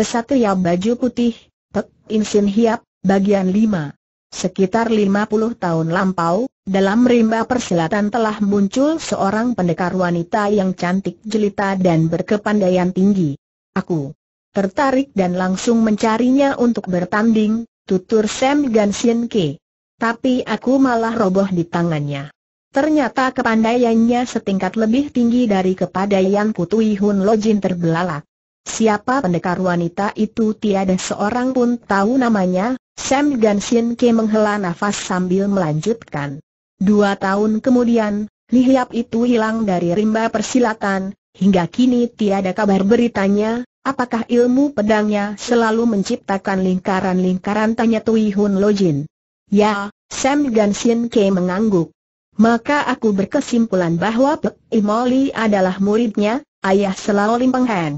Kesatria baju putih, Pek Insin Hiap, bagian 5. Sekitar 50 tahun lampau, dalam rimba persilatan telah muncul seorang pendekar wanita yang cantik jelita dan berkepandaian tinggi. Aku tertarik dan langsung mencarinya untuk bertanding, tutur Sam Gansin Ke. Tapi aku malah roboh di tangannya. Ternyata kepandaiannya setingkat lebih tinggi dari kepandaian Putui Hun Lojin terbelalak. Siapa pendekar wanita itu tiada seorang pun tahu namanya, Sam Sin Ke menghela nafas sambil melanjutkan. Dua tahun kemudian, Hiap itu hilang dari rimba persilatan, hingga kini tiada kabar beritanya, apakah ilmu pedangnya selalu menciptakan lingkaran-lingkaran tanya Tui Hun Lojin. Ya, Sam Sin Ke mengangguk. Maka aku berkesimpulan bahwa Pek Imoli adalah muridnya, ayah selalu Limpeng Heng.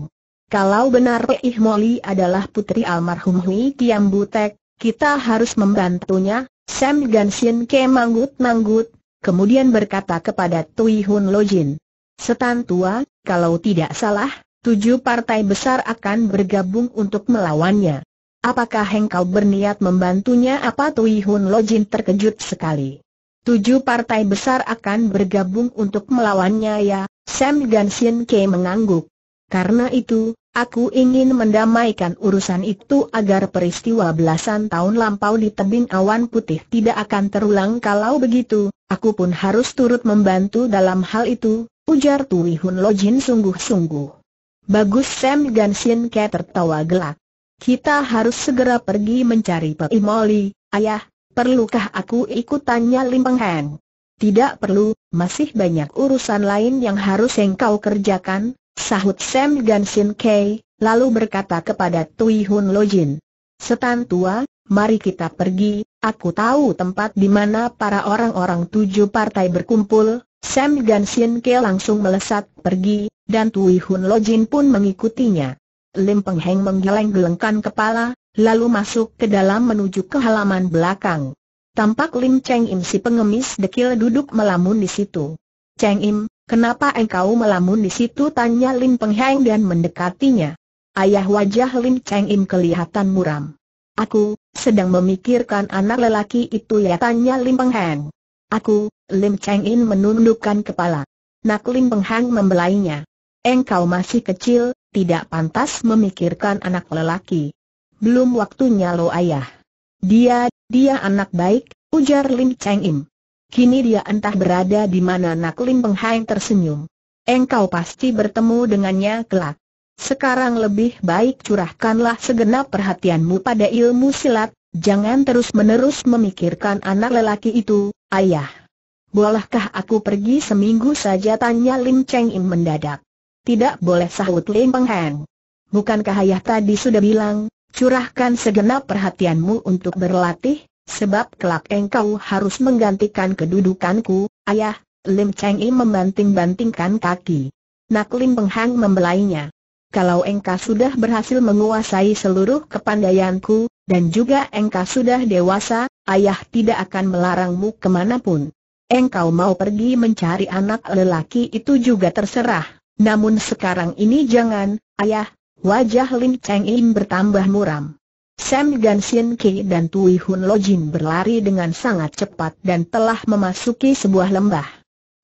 Kalau benar Ih Moli adalah putri almarhum Hui Kiam Butek, kita harus membantunya, Sam Ganshin Ke manggut-manggut, kemudian berkata kepada Tui Hun Lojin. Setan tua, kalau tidak salah, tujuh partai besar akan bergabung untuk melawannya. Apakah engkau berniat membantunya apa Tui Hun Lojin terkejut sekali. Tujuh partai besar akan bergabung untuk melawannya ya, Sam Ganshin Ke mengangguk. Karena itu, Aku ingin mendamaikan urusan itu agar peristiwa belasan tahun lampau di tebing awan putih tidak akan terulang kalau begitu, aku pun harus turut membantu dalam hal itu, ujar Tui Hun Lo Jin sungguh-sungguh. Bagus Sam Gansin Ke tertawa gelak. Kita harus segera pergi mencari Pei Moli, ayah, perlukah aku ikut tanya Lim Peng Heng? Tidak perlu, masih banyak urusan lain yang harus engkau kerjakan, Sahut Sam Gansin Kei, lalu berkata kepada Tui Hun Jin. Setan tua, mari kita pergi, aku tahu tempat di mana para orang-orang tujuh partai berkumpul. Sam Gansin Kei langsung melesat pergi, dan Tui Hun Jin pun mengikutinya. Lim Peng Heng menggeleng-gelengkan kepala, lalu masuk ke dalam menuju ke halaman belakang. Tampak Lim Cheng Im si pengemis dekil duduk melamun di situ. Cheng Im, Kenapa engkau melamun di situ? Tanya Lin Heng dan mendekatinya. Ayah wajah Lim Cheng Im kelihatan muram. Aku, sedang memikirkan anak lelaki itu ya tanya Lim Heng. Aku, Lim Cheng Im menundukkan kepala. Nak Lim Heng membelainya. Engkau masih kecil, tidak pantas memikirkan anak lelaki. Belum waktunya lo ayah. Dia, dia anak baik, ujar Lim Cheng Im. Kini dia entah berada di mana Naklim Hai tersenyum. Engkau pasti bertemu dengannya kelak. Sekarang lebih baik curahkanlah segenap perhatianmu pada ilmu silat, jangan terus-menerus memikirkan anak lelaki itu, ayah. Bolehkah aku pergi seminggu saja tanya Lim Cheng Im mendadak. Tidak boleh sahut Lim Bukankah ayah tadi sudah bilang, curahkan segenap perhatianmu untuk berlatih, sebab kelak engkau harus menggantikan kedudukanku, ayah, Lim Cheng I membanting-bantingkan kaki. Nak Lim Peng Hang membelainya. Kalau engkau sudah berhasil menguasai seluruh kepandaianku, dan juga engkau sudah dewasa, ayah tidak akan melarangmu kemanapun. Engkau mau pergi mencari anak lelaki itu juga terserah, namun sekarang ini jangan, ayah, wajah Lim Cheng Im bertambah muram. Sam Gan Sin Ki dan Tui Hun Lo Jin berlari dengan sangat cepat dan telah memasuki sebuah lembah.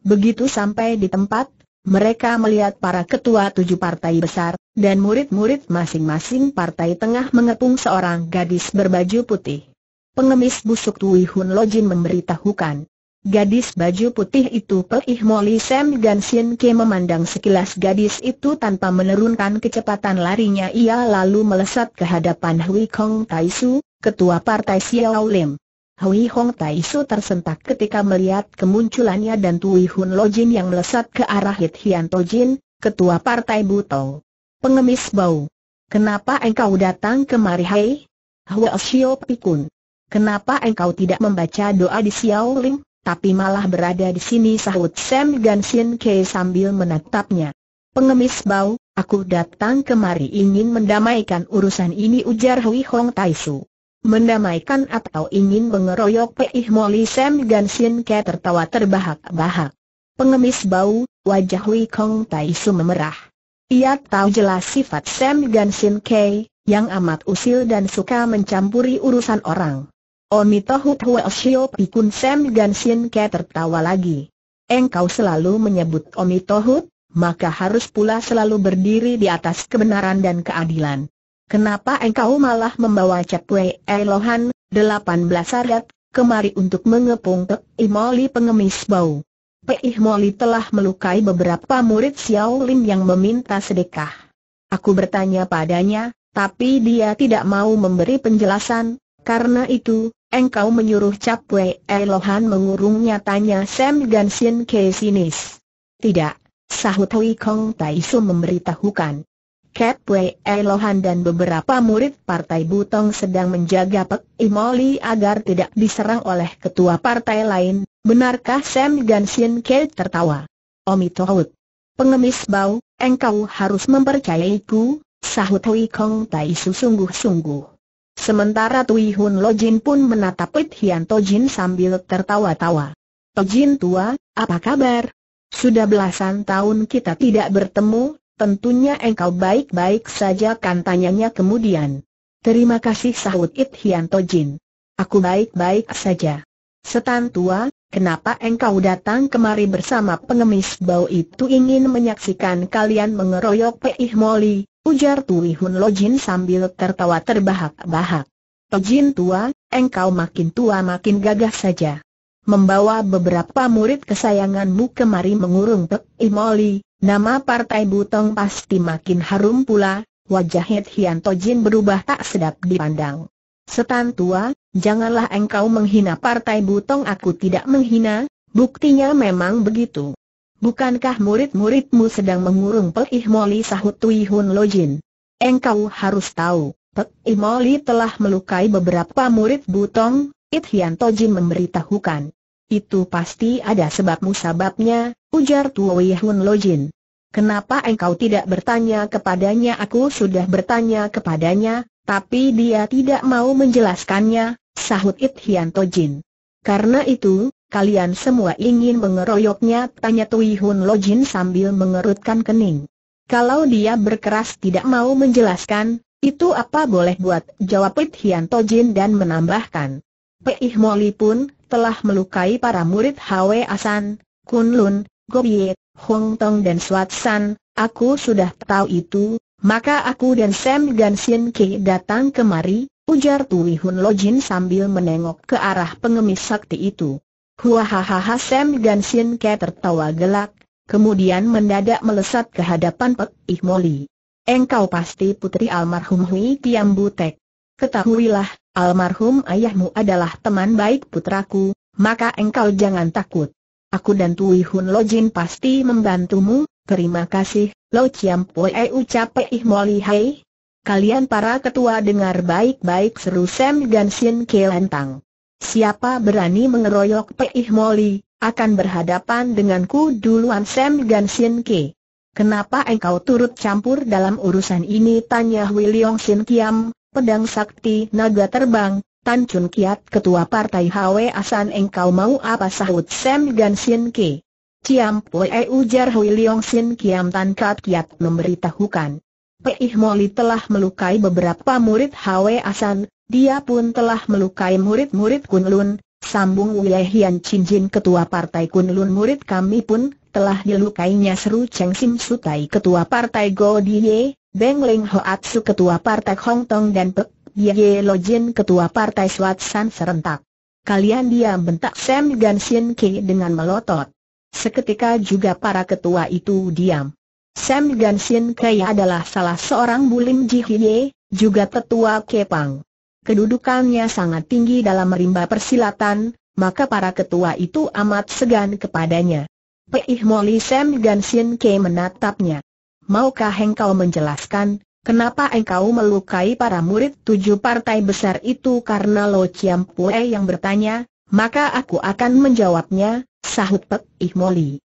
Begitu sampai di tempat, mereka melihat para ketua tujuh partai besar, dan murid-murid masing-masing partai tengah mengepung seorang gadis berbaju putih. Pengemis busuk Tui Hun Lo Jin memberitahukan, Gadis baju putih itu perih Molly Sam Sien Ke memandang sekilas gadis itu tanpa menurunkan kecepatan larinya ia lalu melesat ke hadapan Hui Kong Tai Su, ketua partai Xiao Lim. Hui Hong Tai Su tersentak ketika melihat kemunculannya dan Tui Hun Lo Jin yang melesat ke arah Hit Hian To Jin, ketua partai Butong. Pengemis bau. Kenapa engkau datang kemari Hei? Hua Xiao Pikun. Kenapa engkau tidak membaca doa di Xiao Lim? tapi malah berada di sini sahut Sam Sin Ke sambil menatapnya. Pengemis bau, aku datang kemari ingin mendamaikan urusan ini ujar Hui Hong Taisu. Mendamaikan atau ingin mengeroyok Peih Moli Sam Sin Ke tertawa terbahak-bahak. Pengemis bau, wajah Hui Hong Taisu memerah. Ia tahu jelas sifat Sam Sin Ke, yang amat usil dan suka mencampuri urusan orang. Omitohu Hua Shio Pikun Sam Gansin Ke tertawa lagi. Engkau selalu menyebut Omitohut, maka harus pula selalu berdiri di atas kebenaran dan keadilan. Kenapa engkau malah membawa Cepwe Elohan, belas arat kemari untuk mengepung Pei Imoli pengemis bau? Pei Moli telah melukai beberapa murid Xiao Lin yang meminta sedekah. Aku bertanya padanya, tapi dia tidak mau memberi penjelasan, karena itu, Engkau menyuruh Cap Wei Elohan mengurungnya tanya Sam Gansin ke sinis. Tidak, sahut Hui Kong Taisu memberitahukan. Cap Wei Elohan dan beberapa murid Partai Butong sedang menjaga Pek Imoli agar tidak diserang oleh ketua partai lain, benarkah Sam Gansin ke tertawa? Omitohut. Pengemis bau, engkau harus mempercayaiku, sahut Hui Kong Taisu sungguh-sungguh. Sementara Tui Hun Lo Jin pun menatap Pit Hian To Jin sambil tertawa-tawa. To Jin tua, apa kabar? Sudah belasan tahun kita tidak bertemu, tentunya engkau baik-baik saja kan tanyanya kemudian. Terima kasih sahut It Hian To Jin. Aku baik-baik saja. Setan tua, kenapa engkau datang kemari bersama pengemis bau itu ingin menyaksikan kalian mengeroyok Peih Moli, Ujar Tui Hun Lojin sambil tertawa terbahak-bahak. Tojin tua, engkau makin tua makin gagah saja. Membawa beberapa murid kesayanganmu kemari mengurung Pek Imoli, nama partai Butong pasti makin harum pula, wajah Het Hian Tojin berubah tak sedap dipandang. Setan tua, janganlah engkau menghina partai Butong aku tidak menghina, buktinya memang begitu. Bukankah murid-muridmu sedang mengurung Pek Moli sahut Tui Hun Lojin? Engkau harus tahu, Pek Moli telah melukai beberapa murid Butong, It Hian Jin memberitahukan. Itu pasti ada sebabmu sababnya, ujar Tui Hun Lojin. Kenapa engkau tidak bertanya kepadanya aku sudah bertanya kepadanya, tapi dia tidak mau menjelaskannya, sahut It Hian Jin. Karena itu, Kalian semua ingin mengeroyoknya? Tanya Tui Hun Lojin sambil mengerutkan kening. Kalau dia berkeras tidak mau menjelaskan, itu apa boleh buat? Jawab Pit Hian Tojin dan menambahkan. Pei Moli pun telah melukai para murid Hwe Asan, Kun Lun, Gobiet, Hong Tong dan Swat San. aku sudah tahu itu, maka aku dan Sam dan Sin Ke datang kemari, ujar Tui Hun Lojin sambil menengok ke arah pengemis sakti itu. Huahahaha Sam Sin Ke tertawa gelak, kemudian mendadak melesat ke hadapan Pek Ih Moli. Engkau pasti putri almarhum Hui Tiam Butek. Ketahuilah, almarhum ayahmu adalah teman baik putraku, maka engkau jangan takut. Aku dan Tui Hun Lojin pasti membantumu, terima kasih, Lo Chiam Poe ucap Ih Moli Hai. Kalian para ketua dengar baik-baik seru Sam Sin Ke lentang. Siapa berani mengeroyok Peih Moli, akan berhadapan denganku duluan Sam Gansin Ke. Kenapa engkau turut campur dalam urusan ini? Tanya Hwi Leong Sin Kiam, pedang sakti naga terbang, Tan Chun Kiat ketua partai Hwe Asan engkau mau apa sahut Sam Gansin Ke. Ciam Pue ujar Hui Leong Sin Kiam Tan Kat Kiat memberitahukan. Peih Moli telah melukai beberapa murid Hwe Asan, dia pun telah melukai murid-murid Kunlun, sambung Wei Hian Cinjin ketua partai Kunlun murid kami pun telah dilukainya seru Cheng Sim Sutai ketua partai Go Diye, Beng Ling Ho Atsu ketua partai Hong Tong dan Pek Ye Lojin ketua partai San serentak. Kalian diam bentak Sam Gansin Ki dengan melotot. Seketika juga para ketua itu diam. Sam Ganshin Kaya adalah salah seorang bulim Jihye, juga tetua Kepang. Kedudukannya sangat tinggi dalam rimba persilatan, maka para ketua itu amat segan kepadanya. Peih Moli Sam Ganshin Kaya menatapnya. Maukah engkau menjelaskan, kenapa engkau melukai para murid tujuh partai besar itu karena Lo Chiam Pue yang bertanya, maka aku akan menjawabnya, sahut Peih Moli.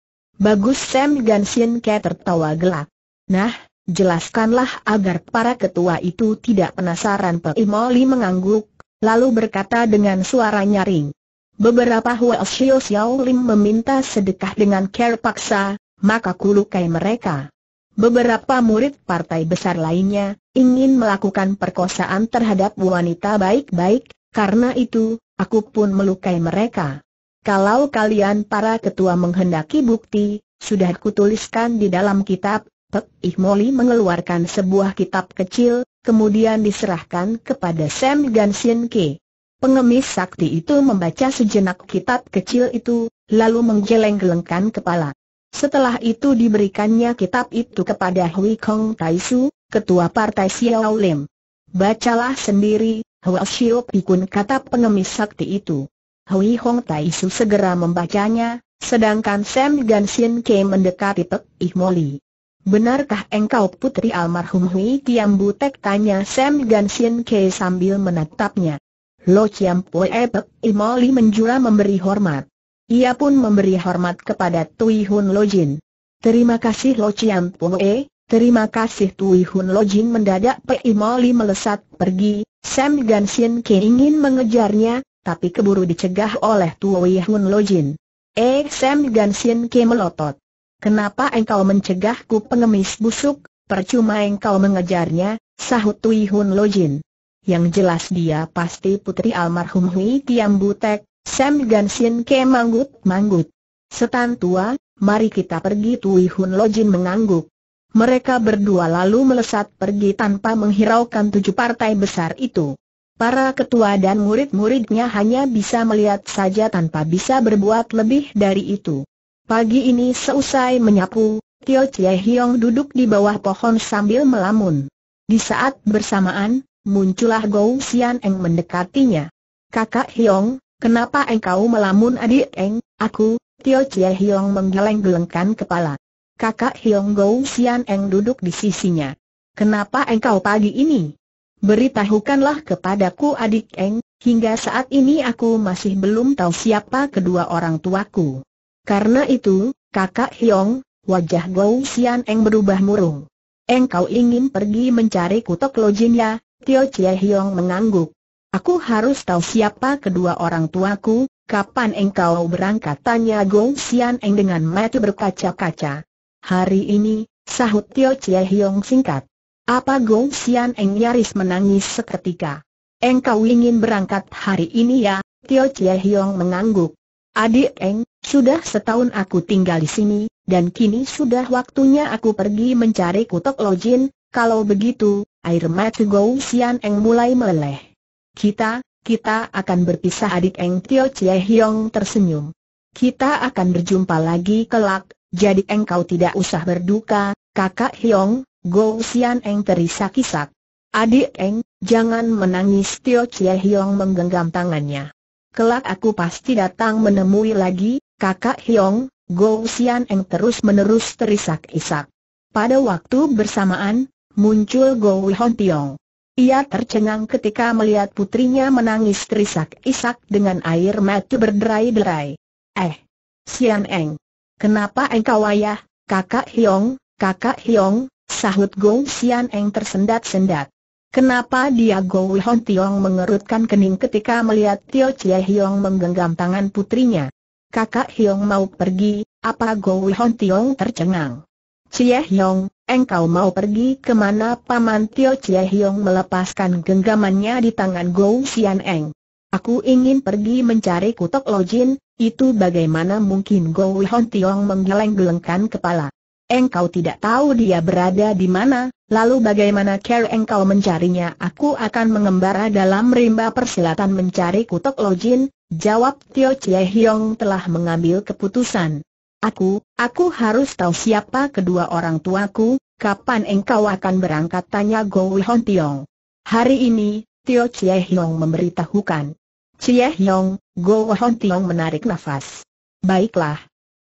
Bagus Sam Gansin Ke tertawa gelak. Nah, jelaskanlah agar para ketua itu tidak penasaran Peimoli mengangguk, lalu berkata dengan suara nyaring. Beberapa Huel Xiu Xiao Lim meminta sedekah dengan care paksa, maka kulukai mereka. Beberapa murid partai besar lainnya, ingin melakukan perkosaan terhadap wanita baik-baik, karena itu, aku pun melukai mereka. Kalau kalian para ketua menghendaki bukti, sudah kutuliskan di dalam kitab, Pek Ih mengeluarkan sebuah kitab kecil, kemudian diserahkan kepada Sam Sien Ke. Pengemis sakti itu membaca sejenak kitab kecil itu, lalu menggeleng-gelengkan kepala. Setelah itu diberikannya kitab itu kepada Hui Kong Taisu, ketua partai Xiao Lim. Bacalah sendiri, Hua Xiu Pikun kata pengemis sakti itu. Hui Hong Tai Su segera membacanya, sedangkan Sam Gan Sin Ke mendekati Pek Ih Moli. Benarkah engkau putri almarhum Hui Tiam Butek? Tanya Sam Gan Sin Ke sambil menatapnya. Lo Chiam Poe Pek Ih Moli menjura memberi hormat. Ia pun memberi hormat kepada Tui Hun Lo Jin. Terima kasih Lo Chiam Poe. terima kasih Tui Hun Lo Jin mendadak Pei Moli melesat pergi, Sam Gan Sin Ke ingin mengejarnya, tapi keburu dicegah oleh Tuwi Hun Lojin. Eh Sam Gansin Ke melotot. Kenapa engkau mencegahku pengemis busuk, percuma engkau mengejarnya, sahut Tui Hun Lojin. Yang jelas dia pasti putri almarhum Hui Tiam Butek, Sam Gansin Ke manggut-manggut. Setan tua, mari kita pergi Tui Hun Lojin mengangguk. Mereka berdua lalu melesat pergi tanpa menghiraukan tujuh partai besar itu. Para ketua dan murid-muridnya hanya bisa melihat saja tanpa bisa berbuat lebih dari itu. Pagi ini seusai menyapu, Tio Chie Hiong duduk di bawah pohon sambil melamun. Di saat bersamaan, muncullah Gou Xian Eng mendekatinya. Kakak Hiong, kenapa engkau melamun adik Eng? Aku, Tio Chie Hiong menggeleng-gelengkan kepala. Kakak Hiong Gou Xian Eng duduk di sisinya. Kenapa engkau pagi ini? beritahukanlah kepadaku adik Eng, hingga saat ini aku masih belum tahu siapa kedua orang tuaku. Karena itu, kakak Hyong, wajah Gou Xian Eng berubah murung. Eng kau ingin pergi mencari kutok ya? Tio Chie Hyong mengangguk. Aku harus tahu siapa kedua orang tuaku, kapan eng kau berangkat tanya Gou Xian Eng dengan mata berkaca-kaca. Hari ini, sahut Tio Chie Hyong singkat. Apa Gong Xian Eng nyaris menangis seketika. Engkau ingin berangkat hari ini ya? Tio Chie Hiong mengangguk. Adik Eng, sudah setahun aku tinggal di sini, dan kini sudah waktunya aku pergi mencari kutok lojin, kalau begitu, air mata Gong Xian Eng mulai meleleh. Kita, kita akan berpisah adik Eng Tio Chie Hiong tersenyum. Kita akan berjumpa lagi kelak, jadi engkau tidak usah berduka, kakak Hiong, Go Sian Eng terisak-isak. Adik Eng, jangan menangis Tio Chie Hiong menggenggam tangannya. Kelak aku pasti datang menemui lagi, kakak Hiong, Go Sian Eng terus-menerus terisak-isak. Pada waktu bersamaan, muncul Go Hon Tiong. Ia tercengang ketika melihat putrinya menangis terisak-isak dengan air mata berderai-derai. Eh, Sian Eng, kenapa engkau ayah, kakak Hiong, kakak Hiong, Sahut Gong Xian Eng tersendat-sendat. Kenapa dia Go Hon Tiong mengerutkan kening ketika melihat Tio Chie Hiong menggenggam tangan putrinya? Kakak Hiong mau pergi, apa Go Hon Tiong tercengang? Chie Hiong, engkau mau pergi kemana paman Tio Chie Hiong melepaskan genggamannya di tangan Go Xian Eng? Aku ingin pergi mencari kutok lojin, itu bagaimana mungkin Go Hon Tiong menggeleng-gelengkan kepala engkau tidak tahu dia berada di mana, lalu bagaimana care engkau mencarinya? Aku akan mengembara dalam rimba perselatan mencari kutok lojin, jawab Tio Chie Hiong telah mengambil keputusan. Aku, aku harus tahu siapa kedua orang tuaku, kapan engkau akan berangkat tanya Go Hon Tiong. Hari ini, Tio Chie Hiong memberitahukan. Chie Hiong, Go Hon Tiong menarik nafas. Baiklah,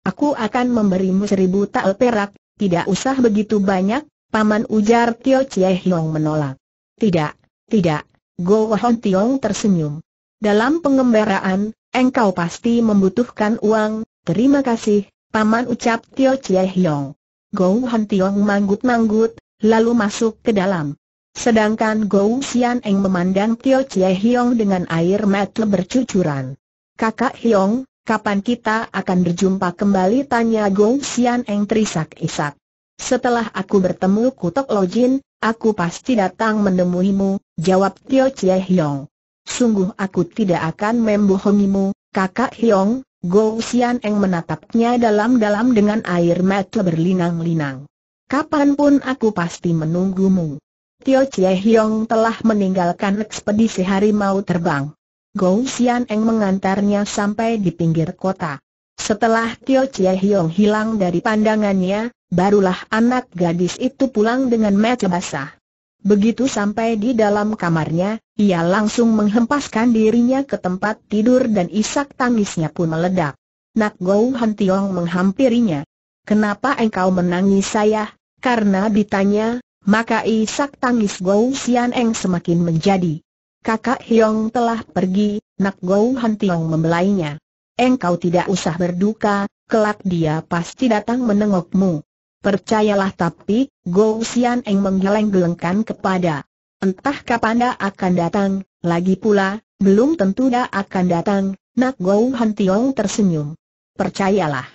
Aku akan memberimu seribu tael perak, tidak usah begitu banyak, Paman ujar Tio Chie Hiong menolak. Tidak, tidak, Go Hon Tiong tersenyum. Dalam pengembaraan, engkau pasti membutuhkan uang, terima kasih, Paman ucap Tio Chie Hiong. Go Hon Tiong manggut-manggut, lalu masuk ke dalam. Sedangkan Go Xian Eng memandang Tio Chie Hiong dengan air mata bercucuran. Kakak Hiong, kapan kita akan berjumpa kembali tanya Gong Xian Eng terisak-isak. Setelah aku bertemu Kutok Lojin, aku pasti datang menemuimu, jawab Tio Chie Hiong. Sungguh aku tidak akan membohongimu, kakak Hiong, Go Xian Eng menatapnya dalam-dalam dengan air mata berlinang-linang. Kapanpun aku pasti menunggumu. Tio Chie Hiong telah meninggalkan ekspedisi harimau terbang. Gou Xian Eng mengantarnya sampai di pinggir kota. Setelah Tio Chie Hiong hilang dari pandangannya, barulah anak gadis itu pulang dengan mata basah. Begitu sampai di dalam kamarnya, ia langsung menghempaskan dirinya ke tempat tidur dan isak tangisnya pun meledak. Nak Gou Han Tiong menghampirinya. Kenapa engkau menangis saya? Karena ditanya, maka isak tangis Gou Xian Eng semakin menjadi kakak Hiong telah pergi, Nak Gou Han Tiong membelainya. Engkau tidak usah berduka, kelak dia pasti datang menengokmu. Percayalah tapi, Gou Xian Eng menggeleng-gelengkan kepada. Entah kapan dia akan datang, lagi pula, belum tentu dia akan datang, Nak Gou Han Tiong tersenyum. Percayalah.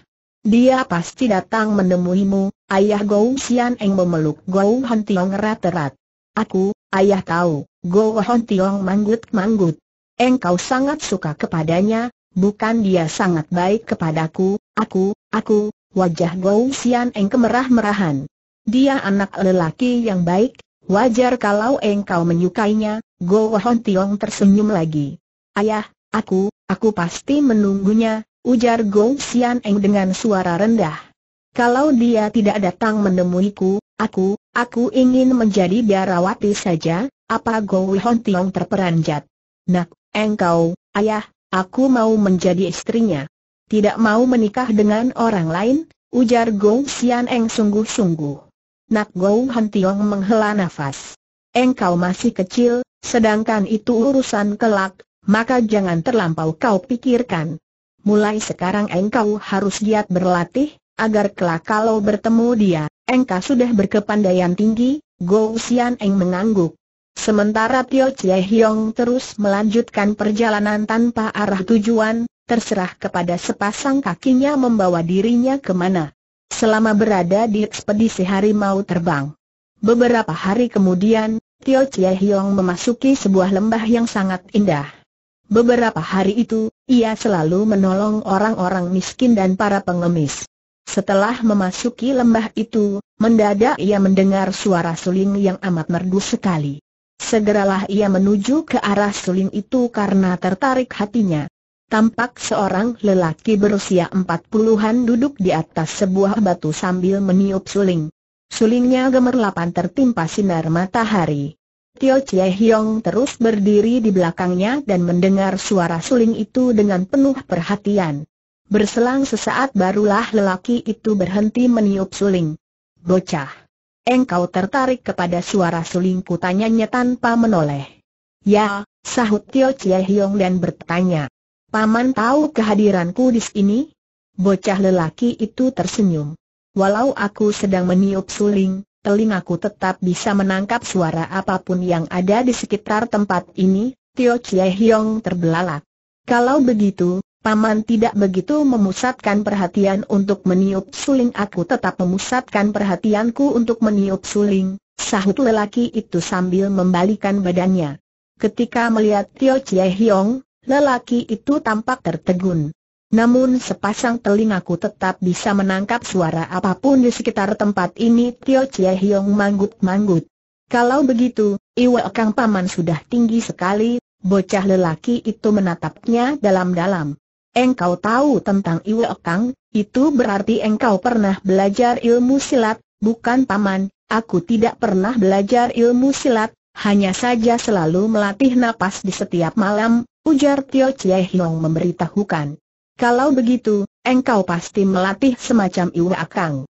Dia pasti datang menemuimu, ayah Gou Xian Eng memeluk Gou Han Tiong erat-erat. Aku, ayah tahu. Go Hon Tiong manggut-manggut. Engkau sangat suka kepadanya, bukan dia sangat baik kepadaku, aku, aku, wajah Go Sian Eng kemerah-merahan. Dia anak lelaki yang baik, wajar kalau engkau menyukainya, Go Hon Tiong tersenyum lagi. Ayah, aku, aku pasti menunggunya, ujar Go Sian Eng dengan suara rendah. Kalau dia tidak datang menemuiku, aku, aku ingin menjadi biarawati saja, apa Gowi Hon Tiong terperanjat. Nak, engkau, ayah, aku mau menjadi istrinya. Tidak mau menikah dengan orang lain, ujar Gow Sian Eng sungguh-sungguh. Nak Gou Han Tiong menghela nafas. Engkau masih kecil, sedangkan itu urusan kelak, maka jangan terlampau kau pikirkan. Mulai sekarang engkau harus giat berlatih, agar kelak kalau bertemu dia, engkau sudah berkepandaian tinggi, Gou Xian Eng mengangguk. Sementara Tio Chie Hiong terus melanjutkan perjalanan tanpa arah tujuan, terserah kepada sepasang kakinya membawa dirinya kemana. Selama berada di ekspedisi harimau terbang. Beberapa hari kemudian, Tio Chie Hiong memasuki sebuah lembah yang sangat indah. Beberapa hari itu, ia selalu menolong orang-orang miskin dan para pengemis. Setelah memasuki lembah itu, mendadak ia mendengar suara suling yang amat merdu sekali. Segeralah ia menuju ke arah suling itu karena tertarik hatinya. Tampak seorang lelaki berusia empat puluhan duduk di atas sebuah batu sambil meniup suling. Sulingnya gemerlapan tertimpa sinar matahari. Tio Chie Hiong terus berdiri di belakangnya dan mendengar suara suling itu dengan penuh perhatian. Berselang sesaat barulah lelaki itu berhenti meniup suling. Bocah! Engkau tertarik kepada suara sulingku tanyanya tanpa menoleh. Ya, sahut Tio Chie Hiong dan bertanya. Paman tahu kehadiranku di sini? Bocah lelaki itu tersenyum. Walau aku sedang meniup suling, telingaku tetap bisa menangkap suara apapun yang ada di sekitar tempat ini, Tio Chie Hiong terbelalak. Kalau begitu, Paman tidak begitu memusatkan perhatian untuk meniup suling aku tetap memusatkan perhatianku untuk meniup suling, sahut lelaki itu sambil membalikan badannya. Ketika melihat Tio Chie Hiong, lelaki itu tampak tertegun. Namun sepasang telingaku tetap bisa menangkap suara apapun di sekitar tempat ini Tio Chie Hiong manggut-manggut. Kalau begitu, Iwa Kang Paman sudah tinggi sekali, bocah lelaki itu menatapnya dalam-dalam. Engkau tahu tentang Iwe itu berarti engkau pernah belajar ilmu silat, bukan paman, aku tidak pernah belajar ilmu silat, hanya saja selalu melatih napas di setiap malam, ujar Tio Chie Hiong memberitahukan. Kalau begitu, engkau pasti melatih semacam Iwe Kang.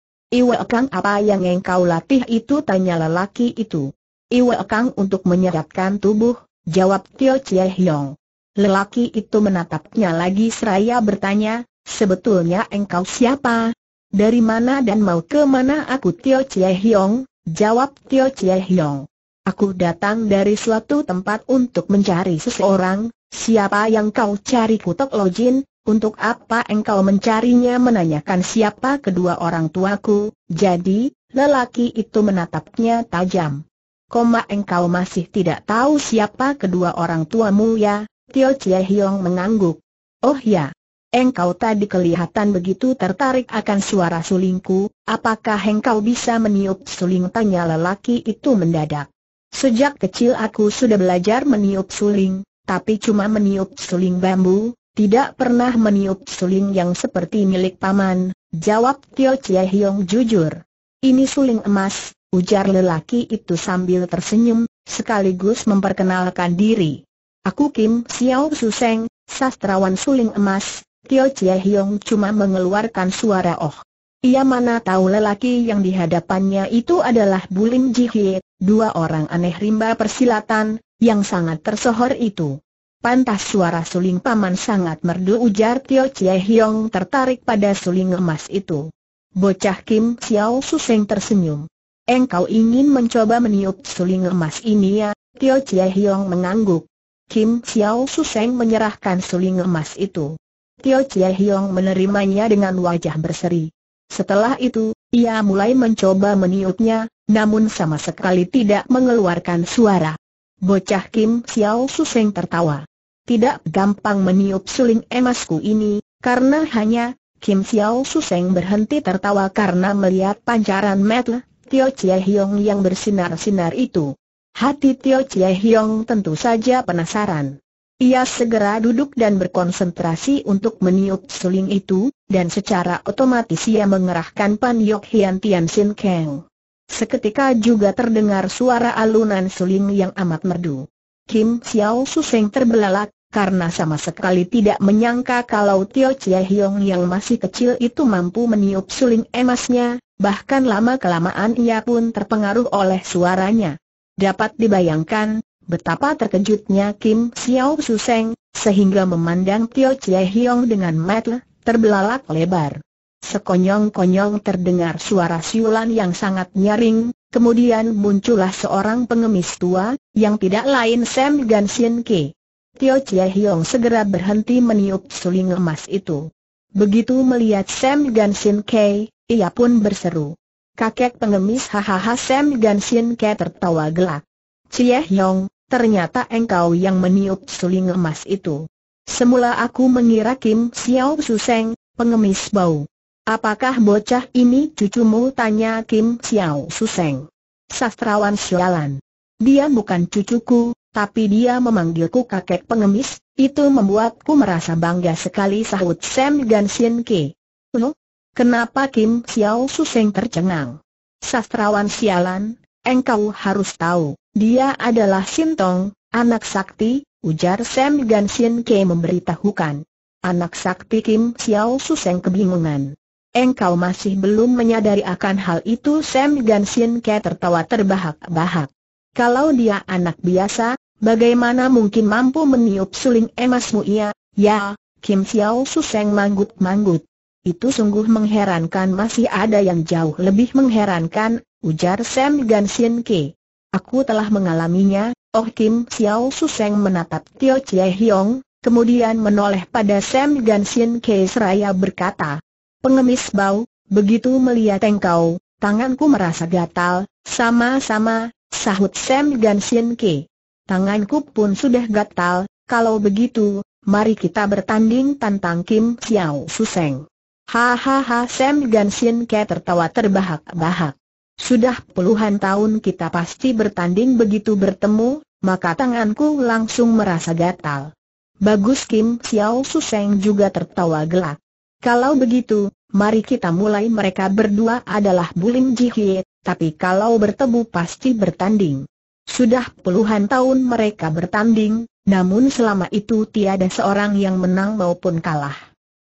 apa yang engkau latih itu tanya lelaki itu. Iwe untuk menyeratkan tubuh, jawab Tio Chie Hiong. Lelaki itu menatapnya lagi seraya bertanya, sebetulnya engkau siapa? Dari mana dan mau ke mana aku Tio Chie Hiong? Jawab Tio Chie Hiong. Aku datang dari suatu tempat untuk mencari seseorang, siapa yang kau cari kutok lojin, untuk apa engkau mencarinya menanyakan siapa kedua orang tuaku, jadi, lelaki itu menatapnya tajam. Koma engkau masih tidak tahu siapa kedua orang tuamu ya, Tio Chie Hiong mengangguk. Oh ya, engkau tadi kelihatan begitu tertarik akan suara sulingku, apakah engkau bisa meniup suling tanya lelaki itu mendadak. Sejak kecil aku sudah belajar meniup suling, tapi cuma meniup suling bambu, tidak pernah meniup suling yang seperti milik paman, jawab Tio Chie Hiong jujur. Ini suling emas, ujar lelaki itu sambil tersenyum, sekaligus memperkenalkan diri. Aku Kim Xiao Suseng, sastrawan suling emas, Tio Chie Hiong cuma mengeluarkan suara oh. Ia mana tahu lelaki yang dihadapannya itu adalah Bulim Ji Hie, dua orang aneh rimba persilatan, yang sangat tersohor itu. Pantas suara suling paman sangat merdu ujar Tio Chie Hiong tertarik pada suling emas itu. Bocah Kim Xiao Suseng tersenyum. Engkau ingin mencoba meniup suling emas ini ya? Tio Chie Hiong mengangguk. Kim Xiao Suseng menyerahkan suling emas itu. Tio Chie Hiong menerimanya dengan wajah berseri. Setelah itu, ia mulai mencoba meniupnya, namun sama sekali tidak mengeluarkan suara. Bocah Kim Xiao Suseng tertawa. Tidak gampang meniup suling emasku ini, karena hanya Kim Xiao Suseng berhenti tertawa karena melihat pancaran mata Tio Chie Hiong yang bersinar-sinar itu. Hati Tio Chie Hiong tentu saja penasaran. Ia segera duduk dan berkonsentrasi untuk meniup suling itu, dan secara otomatis ia mengerahkan Pan Yok Hian Tian Sin Keng. Seketika juga terdengar suara alunan suling yang amat merdu. Kim Xiao Suseng terbelalak, karena sama sekali tidak menyangka kalau Tio Chie Hiong yang masih kecil itu mampu meniup suling emasnya, bahkan lama-kelamaan ia pun terpengaruh oleh suaranya. Dapat dibayangkan, betapa terkejutnya Kim Xiao Suseng, sehingga memandang Tio Chie Hiong dengan mata terbelalak lebar. Sekonyong-konyong terdengar suara siulan yang sangat nyaring, kemudian muncullah seorang pengemis tua, yang tidak lain Sam Sien Ke. Tio Chie Hiong segera berhenti meniup suling emas itu. Begitu melihat Sam Sien Ke, ia pun berseru kakek pengemis hahaha Sam Ganshin Ke tertawa gelak. Cie Hyong, ternyata engkau yang meniup suling emas itu. Semula aku mengira Kim Xiao Suseng, pengemis bau. Apakah bocah ini cucumu? Tanya Kim Xiao Suseng. Sastrawan sialan. Dia bukan cucuku, tapi dia memanggilku kakek pengemis, itu membuatku merasa bangga sekali sahut Sam Ganshin Ke. Loh, Kenapa Kim Xiao Suseng tercengang? Sastrawan sialan, engkau harus tahu, dia adalah Sintong, anak sakti, ujar Sam Gan Sin Ke memberitahukan. Anak sakti Kim Xiao Suseng kebingungan. Engkau masih belum menyadari akan hal itu Sam Gan Sin Ke tertawa terbahak-bahak. Kalau dia anak biasa, bagaimana mungkin mampu meniup suling emasmu ia? Ya, Kim Xiao Suseng manggut-manggut. Itu sungguh mengherankan masih ada yang jauh lebih mengherankan, ujar Sam Sien Ke. Aku telah mengalaminya, Oh Kim Xiao Suseng menatap Tio Chie Hiong, kemudian menoleh pada Sam Sien Ke seraya berkata, Pengemis bau, begitu melihat engkau, tanganku merasa gatal, sama-sama, sahut Sam Sien Ke. Tanganku pun sudah gatal, kalau begitu, mari kita bertanding tantang Kim Xiao Suseng. Hahaha Sam Gansin Ke tertawa terbahak-bahak. Sudah puluhan tahun kita pasti bertanding begitu bertemu, maka tanganku langsung merasa gatal. Bagus Kim Xiao Su Seng juga tertawa gelak. Kalau begitu, mari kita mulai mereka berdua adalah Bulim Ji Hye, tapi kalau bertemu pasti bertanding. Sudah puluhan tahun mereka bertanding, namun selama itu tiada seorang yang menang maupun kalah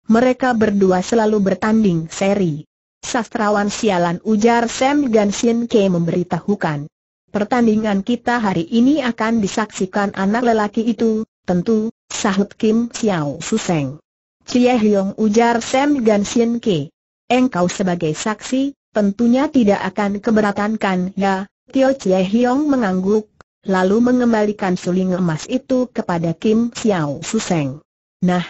mereka berdua selalu bertanding seri. Sastrawan sialan ujar Sam Gansin Ke memberitahukan. Pertandingan kita hari ini akan disaksikan anak lelaki itu, tentu, sahut Kim Xiao Suseng. Cie Hyong ujar Sam Gansin Ke. Engkau sebagai saksi, tentunya tidak akan keberatan kan ya? Tio Cie Hyong mengangguk, lalu mengembalikan suling emas itu kepada Kim Xiao Suseng. Nah,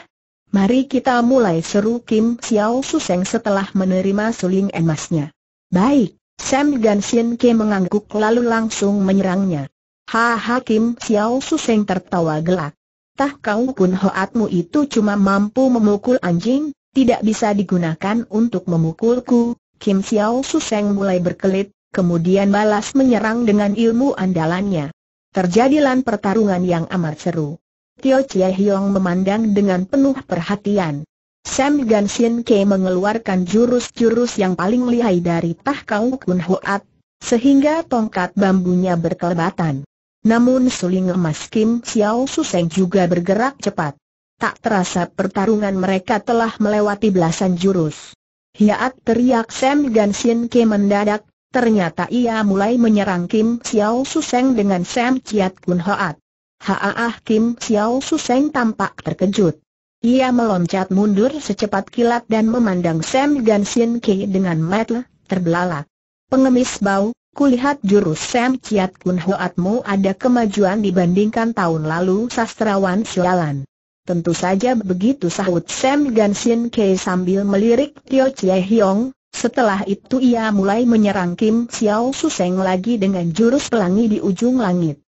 Mari kita mulai seru Kim Xiao Su Suseng setelah menerima suling emasnya. Baik, Sam Gansin ke mengangguk lalu langsung menyerangnya. Haha Kim Xiao Su Suseng tertawa gelak. Tah kau pun hoatmu itu cuma mampu memukul anjing, tidak bisa digunakan untuk memukulku. Kim Xiao Su Suseng mulai berkelit, kemudian balas menyerang dengan ilmu andalannya. Terjadilah pertarungan yang amat seru. Tio Chie Hiong memandang dengan penuh perhatian. Sam Gan Shin Ke mengeluarkan jurus-jurus yang paling lihai dari Tah Kau Kun Hoat, sehingga tongkat bambunya berkelebatan. Namun suling emas Kim Xiao Seng juga bergerak cepat. Tak terasa pertarungan mereka telah melewati belasan jurus. Hiat teriak Sam Gan Shin Ke mendadak, ternyata ia mulai menyerang Kim Xiao Seng dengan Sam Chiat Kun Hoat. Haaah Kim Xiao Suseng tampak terkejut. Ia meloncat mundur secepat kilat dan memandang Sam Gansin Ki dengan mata terbelalak. Pengemis bau, kulihat jurus Sam Ciat Kun Hoatmu ada kemajuan dibandingkan tahun lalu sastrawan Sialan. Tentu saja begitu sahut Sam Gansin Ki sambil melirik Tio Chie Hiong, setelah itu ia mulai menyerang Kim Xiao Suseng lagi dengan jurus pelangi di ujung langit.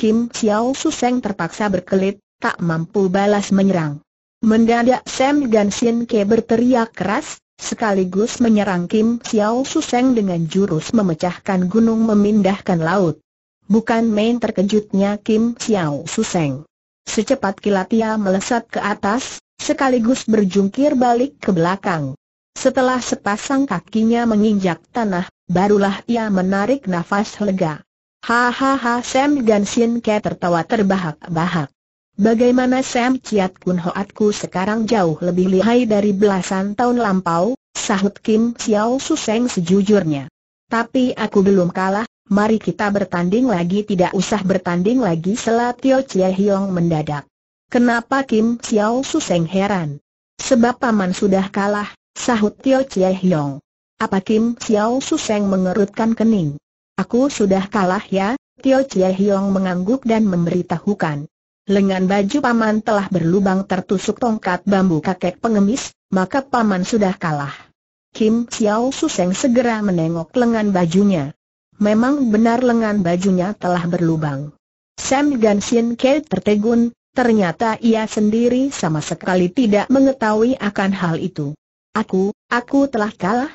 Kim Xiao Suseng terpaksa berkelit, tak mampu balas menyerang. Mendadak Sam dan Sin Ke berteriak keras, sekaligus menyerang Kim Xiao Suseng dengan jurus memecahkan gunung memindahkan laut. Bukan main terkejutnya Kim Xiao Suseng. Secepat kilat ia melesat ke atas, sekaligus berjungkir balik ke belakang. Setelah sepasang kakinya menginjak tanah, barulah ia menarik nafas lega. Hahaha Sam Gansin Ke tertawa terbahak-bahak. Bagaimana Sam Ciat Kun Hoatku sekarang jauh lebih lihai dari belasan tahun lampau, sahut Kim Xiao Su Suseng sejujurnya. Tapi aku belum kalah, mari kita bertanding lagi tidak usah bertanding lagi selat Tio Chie Hiong mendadak. Kenapa Kim Xiao Su Suseng heran? Sebab paman sudah kalah, sahut Tio Chie Hiong. Apa Kim Xiao Su Suseng mengerutkan kening? Aku sudah kalah ya, Tio Chie Hiong mengangguk dan memberitahukan. Lengan baju paman telah berlubang tertusuk tongkat bambu kakek pengemis, maka paman sudah kalah. Kim Xiao Suseng segera menengok lengan bajunya. Memang benar lengan bajunya telah berlubang. Sam Ganshin Ke tertegun, ternyata ia sendiri sama sekali tidak mengetahui akan hal itu. Aku, aku telah kalah.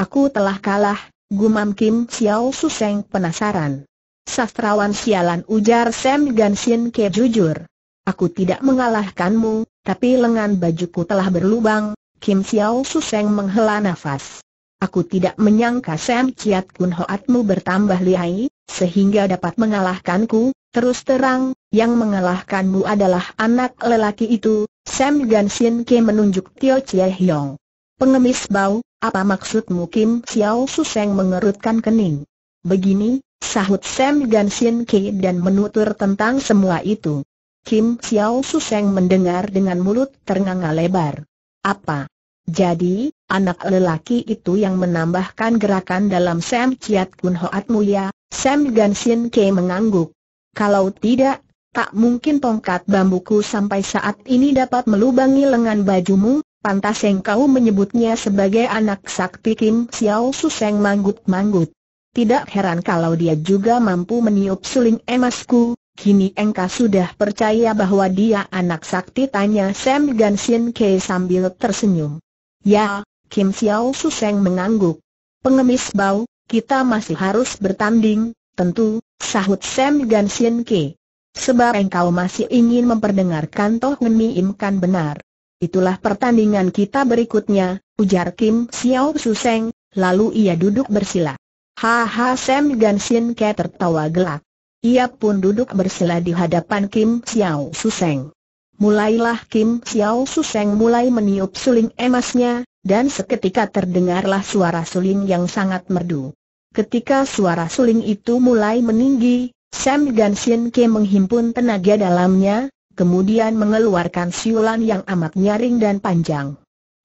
Aku telah kalah, Gumam Kim Xiao Suseng penasaran. Sastrawan sialan ujar Sam Gansin Ke jujur. Aku tidak mengalahkanmu, tapi lengan bajuku telah berlubang, Kim Xiao Suseng menghela nafas. Aku tidak menyangka Sam Chiat Kun Hoatmu bertambah lihai, sehingga dapat mengalahkanku, terus terang, yang mengalahkanmu adalah anak lelaki itu, Sam Gansin Ke menunjuk Tio Chie Hiong. Pengemis bau, apa maksudmu Kim Xiao Suseng mengerutkan kening? Begini, sahut Sam Gan Sin Ki dan menutur tentang semua itu. Kim Xiao Suseng mendengar dengan mulut ternganga lebar. Apa? Jadi, anak lelaki itu yang menambahkan gerakan dalam Sam Chiat Kun Hoat Mulia, Sam Gan Sin Ki mengangguk. Kalau tidak, tak mungkin tongkat bambuku sampai saat ini dapat melubangi lengan bajumu, Pantas engkau menyebutnya sebagai anak sakti Kim Xiao Su Suseng manggut-manggut. Tidak heran kalau dia juga mampu meniup suling emasku, kini engkau sudah percaya bahwa dia anak sakti tanya Sam Gan Gansin Ke sambil tersenyum. Ya, Kim Xiao Su Suseng mengangguk. Pengemis bau, kita masih harus bertanding, tentu, sahut Sam Gan Gansin Ke. Sebab engkau masih ingin memperdengarkan Toh Ngemi kan benar. Itulah pertandingan kita berikutnya, ujar Kim Xiao Suseng, lalu ia duduk bersila. Haha Sam Sin Ke tertawa gelak. Ia pun duduk bersila di hadapan Kim Xiao Suseng. Mulailah Kim Xiao Suseng mulai meniup suling emasnya, dan seketika terdengarlah suara suling yang sangat merdu. Ketika suara suling itu mulai meninggi, Sam Sin Ke menghimpun tenaga dalamnya, kemudian mengeluarkan siulan yang amat nyaring dan panjang.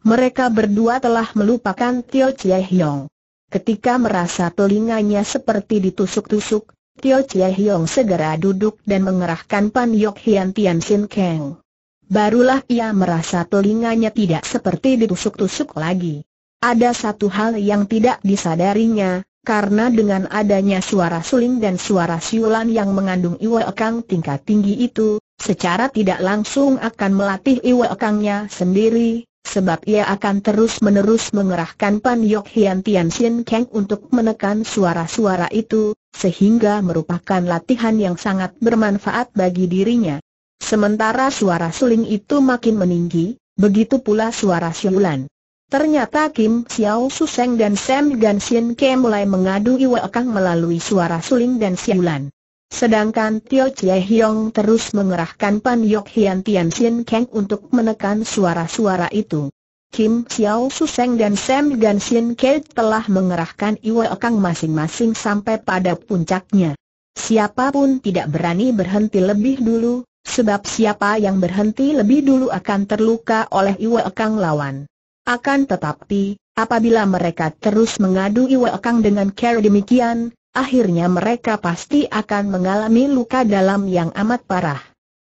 Mereka berdua telah melupakan Tio Chie Hiong. Ketika merasa telinganya seperti ditusuk-tusuk, Tio Chie Hiong segera duduk dan mengerahkan Pan Yok Hian Tian Sin Keng. Barulah ia merasa telinganya tidak seperti ditusuk-tusuk lagi. Ada satu hal yang tidak disadarinya, karena dengan adanya suara suling dan suara siulan yang mengandung iwa kang tingkat tinggi itu, secara tidak langsung akan melatih iwakangnya sendiri, sebab ia akan terus-menerus mengerahkan Pan Yok Hian Tian Xin Kang untuk menekan suara-suara itu, sehingga merupakan latihan yang sangat bermanfaat bagi dirinya. Sementara suara suling itu makin meninggi, begitu pula suara siulan. Ternyata Kim Xiao Suseng dan Sam Gan Xin Kang mulai mengadu Iwa Kang melalui suara suling dan siulan. Sedangkan Tio Chie Hiong terus mengerahkan Pan Yok Hian Tian Sin Kang untuk menekan suara-suara itu. Kim Xiao Seng dan Sam Gan Sin Kang telah mengerahkan Iwa Kang masing-masing sampai pada puncaknya. Siapapun tidak berani berhenti lebih dulu, sebab siapa yang berhenti lebih dulu akan terluka oleh Iwa Kang lawan. Akan tetapi, apabila mereka terus mengadu Iwa Kang dengan cara demikian, akhirnya mereka pasti akan mengalami luka dalam yang amat parah.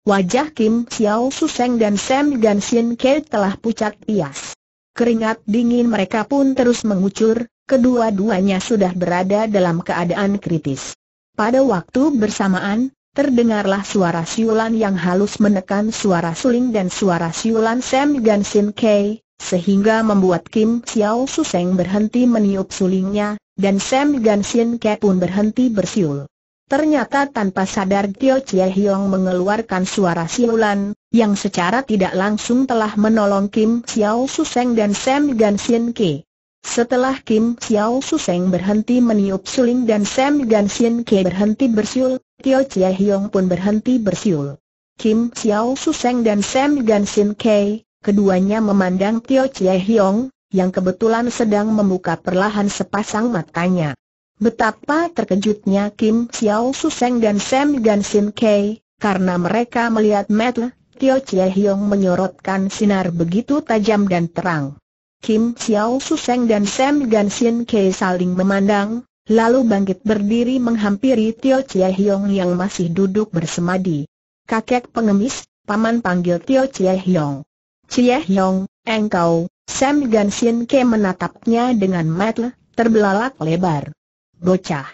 Wajah Kim Xiao Suseng dan Sam Gan Xin Ke telah pucat pias. Keringat dingin mereka pun terus mengucur, kedua-duanya sudah berada dalam keadaan kritis. Pada waktu bersamaan, terdengarlah suara siulan yang halus menekan suara suling dan suara siulan Sam Gan Xin Ke, sehingga membuat Kim Xiao Suseng berhenti meniup sulingnya, dan Sam Gan Sin Ke pun berhenti bersiul. Ternyata tanpa sadar Tio Chie Hiong mengeluarkan suara siulan, yang secara tidak langsung telah menolong Kim Xiao Suseng dan Sam Gan Sin Ke. Setelah Kim Xiao Suseng berhenti meniup suling dan Sam Gan Sin Ke berhenti bersiul, Tio Chie Hiong pun berhenti bersiul. Kim Xiao Suseng dan Sam Gan Sin Ke keduanya memandang Tio Chie Hiong, yang kebetulan sedang membuka perlahan sepasang matanya. Betapa terkejutnya Kim Xiao Su Seng dan Sam dan Sin Kei, karena mereka melihat Matt Tio Chie Hiong menyorotkan sinar begitu tajam dan terang. Kim Xiao Su Seng dan Sam dan Sin Kei saling memandang, lalu bangkit berdiri menghampiri Tio Chie Hiong yang masih duduk bersemadi. Kakek pengemis, paman panggil Tio Chie Hiong. Cie Hiong, engkau, Sam Gan Sien Ke menatapnya dengan mata terbelalak lebar. Bocah.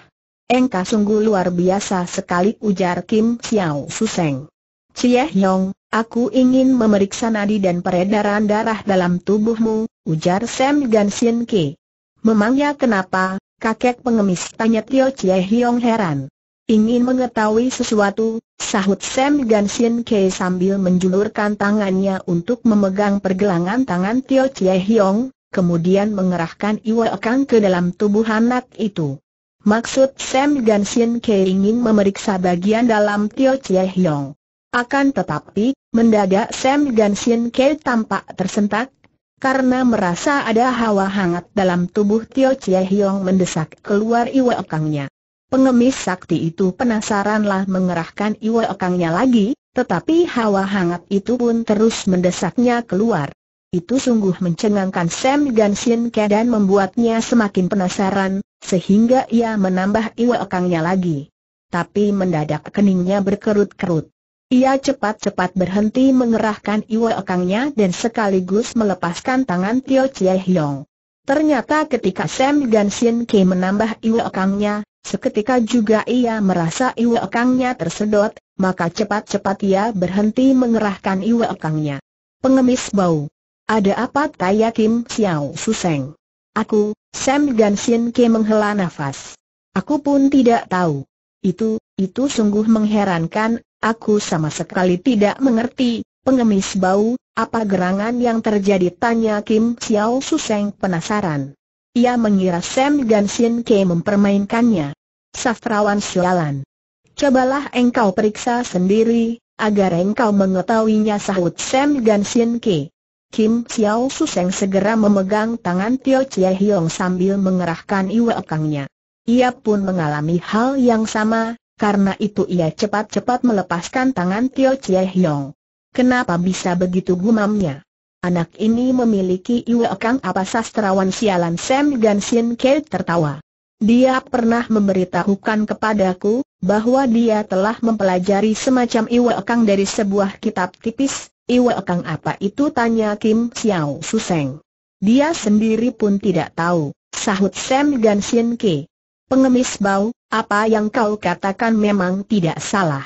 Engkau sungguh luar biasa sekali ujar Kim Xiao Suseng. Cie Hiong, aku ingin memeriksa nadi dan peredaran darah dalam tubuhmu, ujar Sam Gan Sien Ke. Memangnya kenapa, kakek pengemis tanya Tio Cie Hiong heran. Ingin mengetahui sesuatu, sahut Sam Gansin Ke sambil menjulurkan tangannya untuk memegang pergelangan tangan Tio Chie Hiong, kemudian mengerahkan Iwa Kang ke dalam tubuh anak itu. Maksud Sam Gansin Ke ingin memeriksa bagian dalam Tio Chie Hiong. Akan tetapi, mendadak Sam Gansin Ke tampak tersentak, karena merasa ada hawa hangat dalam tubuh Tio Chie Hiong mendesak keluar Iwa Kangnya. Pengemis sakti itu penasaranlah mengerahkan iwa ekangnya lagi, tetapi hawa hangat itu pun terus mendesaknya keluar. Itu sungguh mencengangkan Sam Ganshin Ke dan membuatnya semakin penasaran, sehingga ia menambah iwa ekangnya lagi. Tapi mendadak keningnya berkerut-kerut. Ia cepat-cepat berhenti mengerahkan iwa ekangnya dan sekaligus melepaskan tangan Tio Chie Hiong. Ternyata ketika Sam Ganshin Ke menambah iwa ekangnya, Seketika juga ia merasa iwekangnya tersedot, maka cepat-cepat ia berhenti mengerahkan iwekangnya. Pengemis bau. Ada apa Taya Kim Xiao Suseng? Aku, Sam Gan Gansin Ke menghela nafas. Aku pun tidak tahu. Itu, itu sungguh mengherankan, aku sama sekali tidak mengerti, pengemis bau, apa gerangan yang terjadi tanya Kim Xiao Suseng penasaran. Ia mengira Sam Sin Ke mempermainkannya. Sastrawan sialan. Cobalah engkau periksa sendiri, agar engkau mengetahuinya sahut Sam Sin Ke. Kim Xiao Suseng segera memegang tangan Tio Chie Hiong sambil mengerahkan iwakangnya. Ia pun mengalami hal yang sama, karena itu ia cepat-cepat melepaskan tangan Tio Chie Hiong. Kenapa bisa begitu gumamnya? Anak ini memiliki iwa ekang apa sastrawan sialan Sam Sin Kei tertawa. Dia pernah memberitahukan kepadaku, bahwa dia telah mempelajari semacam iwa ekang dari sebuah kitab tipis, iwa ekang apa itu tanya Kim Xiao Suseng. Dia sendiri pun tidak tahu, sahut Sam Sin Kei. Pengemis bau, apa yang kau katakan memang tidak salah.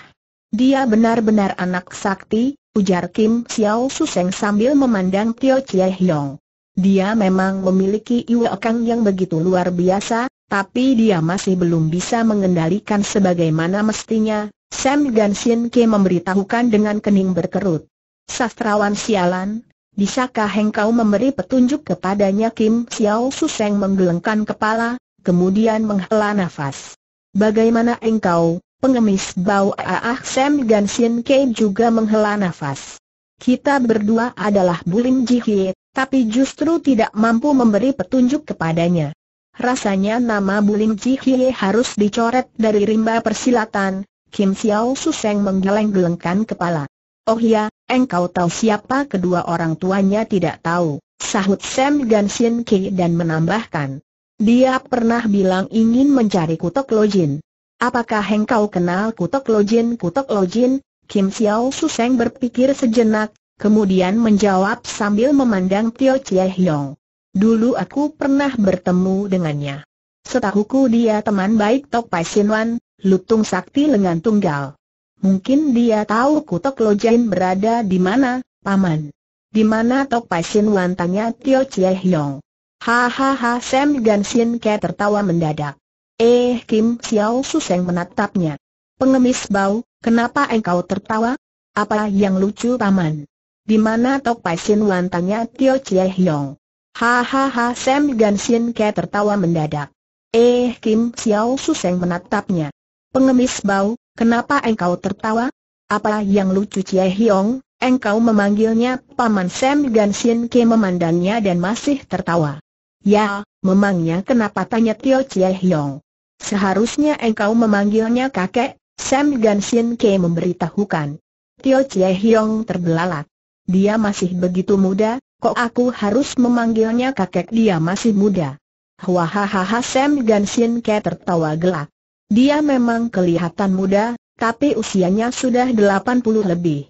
Dia benar-benar anak sakti, ujar Kim Xiao Suseng sambil memandang Tio Chie Hiong. Dia memang memiliki Iwakang yang begitu luar biasa, tapi dia masih belum bisa mengendalikan sebagaimana mestinya, Sam Ganshin Ke memberitahukan dengan kening berkerut. Sastrawan sialan, bisakah engkau memberi petunjuk kepadanya Kim Xiao Suseng menggelengkan kepala, kemudian menghela nafas. Bagaimana engkau, Pengemis bau Aah Sam Gan Sin Kei juga menghela nafas. Kita berdua adalah Bulim Ji tapi justru tidak mampu memberi petunjuk kepadanya. Rasanya nama Bulim Ji harus dicoret dari rimba persilatan, Kim Xiao Suseng menggeleng-gelengkan kepala. Oh ya, engkau tahu siapa kedua orang tuanya tidak tahu, sahut Sam Gan Sin Ke dan menambahkan. Dia pernah bilang ingin mencari kutok lojin. Apakah engkau kenal Kutok Lojin? Kutok Lojin, Kim Xiao Suseng berpikir sejenak, kemudian menjawab sambil memandang Tio Chie Hiong. Dulu aku pernah bertemu dengannya. Setahuku dia teman baik Tok Pai Sinwan, Lutung Sakti Lengan Tunggal. Mungkin dia tahu Kutok Lojin berada di mana, Paman. Di mana Tok Pai Wan tanya Tio Chie Hiong. Hahaha Sam Gansin Ke tertawa mendadak. Eh Kim Xiao Suseng menatapnya. Pengemis bau, kenapa engkau tertawa? Apa yang lucu paman? Di mana Tok Pai Sin Wan tanya Tio Chie Hiong? Hahaha Sam Gan Sin Ke tertawa mendadak. Eh Kim Xiao Suseng menatapnya. Pengemis bau, kenapa engkau tertawa? Apa yang lucu Chie Hiong? Engkau memanggilnya Paman Sam Gan Sin Ke memandangnya dan masih tertawa. Ya, memangnya kenapa tanya Tio Chie Hiong? Seharusnya engkau memanggilnya kakek, Sam Gan Sin Ke memberitahukan. Tio Chie Hiong terbelalak. Dia masih begitu muda, kok aku harus memanggilnya kakek dia masih muda. Hahaha Sam Gan Sin Ke tertawa gelak. Dia memang kelihatan muda, tapi usianya sudah 80 lebih.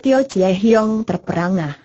Tio Chie Hiong terperangah.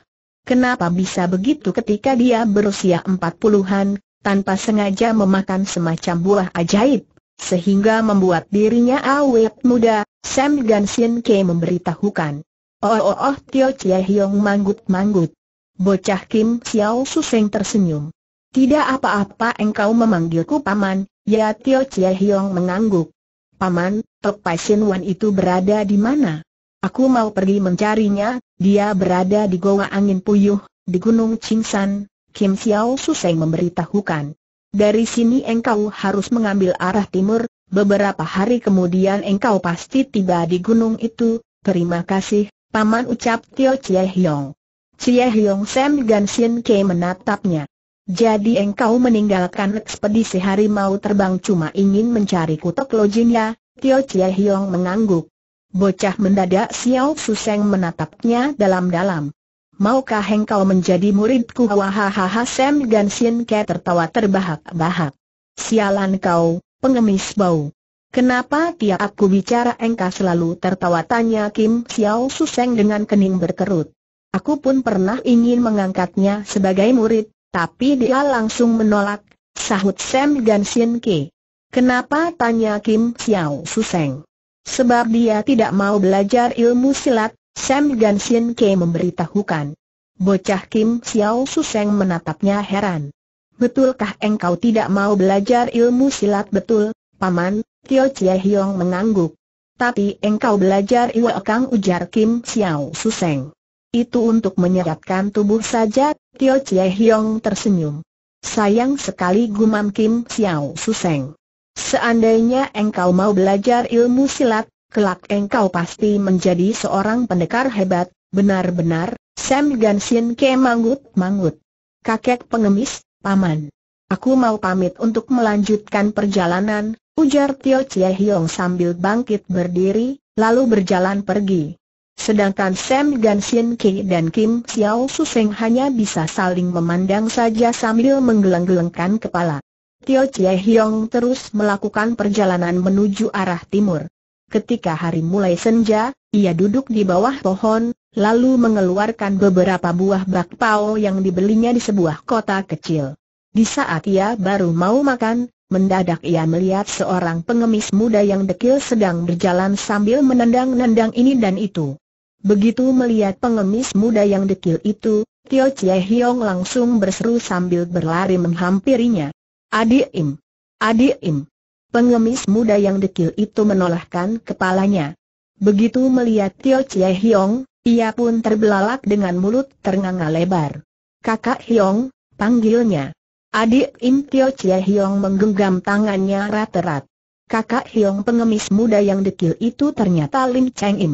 Kenapa bisa begitu ketika dia berusia 40-an, tanpa sengaja memakan semacam buah ajaib, sehingga membuat dirinya awet muda, Sam Gan Sin Ke memberitahukan. Oh oh oh Tio Chie Hiong manggut-manggut. Bocah Kim Xiao Seng tersenyum. Tidak apa-apa engkau memanggilku paman, ya Tio Chie Hiong mengangguk. Paman, Tok Pai Sin Wan itu berada di mana? Aku mau pergi mencarinya, dia berada di goa angin puyuh, di Gunung Chingsan, Kim Xiao Suseng memberitahukan. Dari sini engkau harus mengambil arah timur, beberapa hari kemudian engkau pasti tiba di gunung itu, terima kasih, Paman ucap Tio Chie Hiong. Chie Hiong Sam Sin Ke menatapnya. Jadi engkau meninggalkan ekspedisi harimau terbang cuma ingin mencari kutok lojinya, Tio Chie Hiong mengangguk. Bocah mendadak Xiao Suseng menatapnya dalam-dalam maukah engkau menjadi muridku? Wahahaha Sam Ganshin Ke tertawa terbahak-bahak. Sialan kau, pengemis bau. Kenapa tiap aku bicara engkau selalu tertawa tanya Kim Xiao Suseng dengan kening berkerut. Aku pun pernah ingin mengangkatnya sebagai murid, tapi dia langsung menolak, sahut Sam Ganshin Ke. Kenapa tanya Kim Xiao Suseng? Sebab dia tidak mau belajar ilmu silat, Sam Gansin Ke memberitahukan. Bocah Kim Xiao Suseng menatapnya heran. Betulkah engkau tidak mau belajar ilmu silat betul, Paman? Tio Chie Hiong mengangguk. Tapi engkau belajar Iwa Kang ujar Kim Xiao Suseng. Itu untuk menyeratkan tubuh saja, Tio Chie Hiong tersenyum. Sayang sekali gumam Kim Xiao Suseng. Seandainya engkau mau belajar ilmu silat, kelak engkau pasti menjadi seorang pendekar hebat, benar-benar, Sam Gansin ke mangut. manggut Kakek pengemis, paman. Aku mau pamit untuk melanjutkan perjalanan, ujar Tio Chie Hiong sambil bangkit berdiri, lalu berjalan pergi. Sedangkan Sam Gansin Ki dan Kim Xiao Suseng hanya bisa saling memandang saja sambil menggeleng-gelengkan kepala. Tio Chie Hiong terus melakukan perjalanan menuju arah timur. Ketika hari mulai senja, ia duduk di bawah pohon, lalu mengeluarkan beberapa buah bakpao yang dibelinya di sebuah kota kecil. Di saat ia baru mau makan, mendadak ia melihat seorang pengemis muda yang dekil sedang berjalan sambil menendang-nendang ini dan itu. Begitu melihat pengemis muda yang dekil itu, Tio Chie Hiong langsung berseru sambil berlari menghampirinya. Adik Im! Adik Im! Pengemis muda yang dekil itu menolakkan kepalanya. Begitu melihat Tio Chie Hiong, ia pun terbelalak dengan mulut ternganga lebar. Kakak Hiong, panggilnya. Adik Im Tio Chie Hiong menggenggam tangannya rat-rat. Kakak Hiong pengemis muda yang dekil itu ternyata Lim Cheng Im.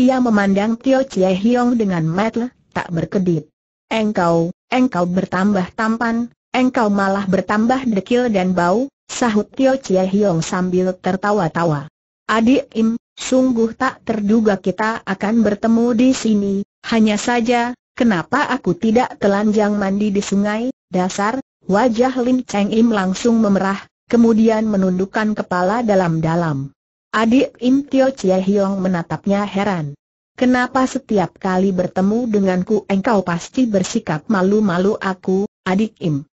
Ia memandang Tio Chie Hiong dengan mata tak berkedip. Engkau, engkau bertambah tampan, engkau malah bertambah dekil dan bau, Sahut Tio Chie Hiong sambil tertawa-tawa. Adik Im, sungguh tak terduga kita akan bertemu di sini, hanya saja, kenapa aku tidak telanjang mandi di sungai, dasar, wajah Lim Cheng Im langsung memerah, kemudian menundukkan kepala dalam-dalam. Adik Im Tio Chie Hiong menatapnya heran. Kenapa setiap kali bertemu denganku engkau pasti bersikap malu-malu aku, adik Im?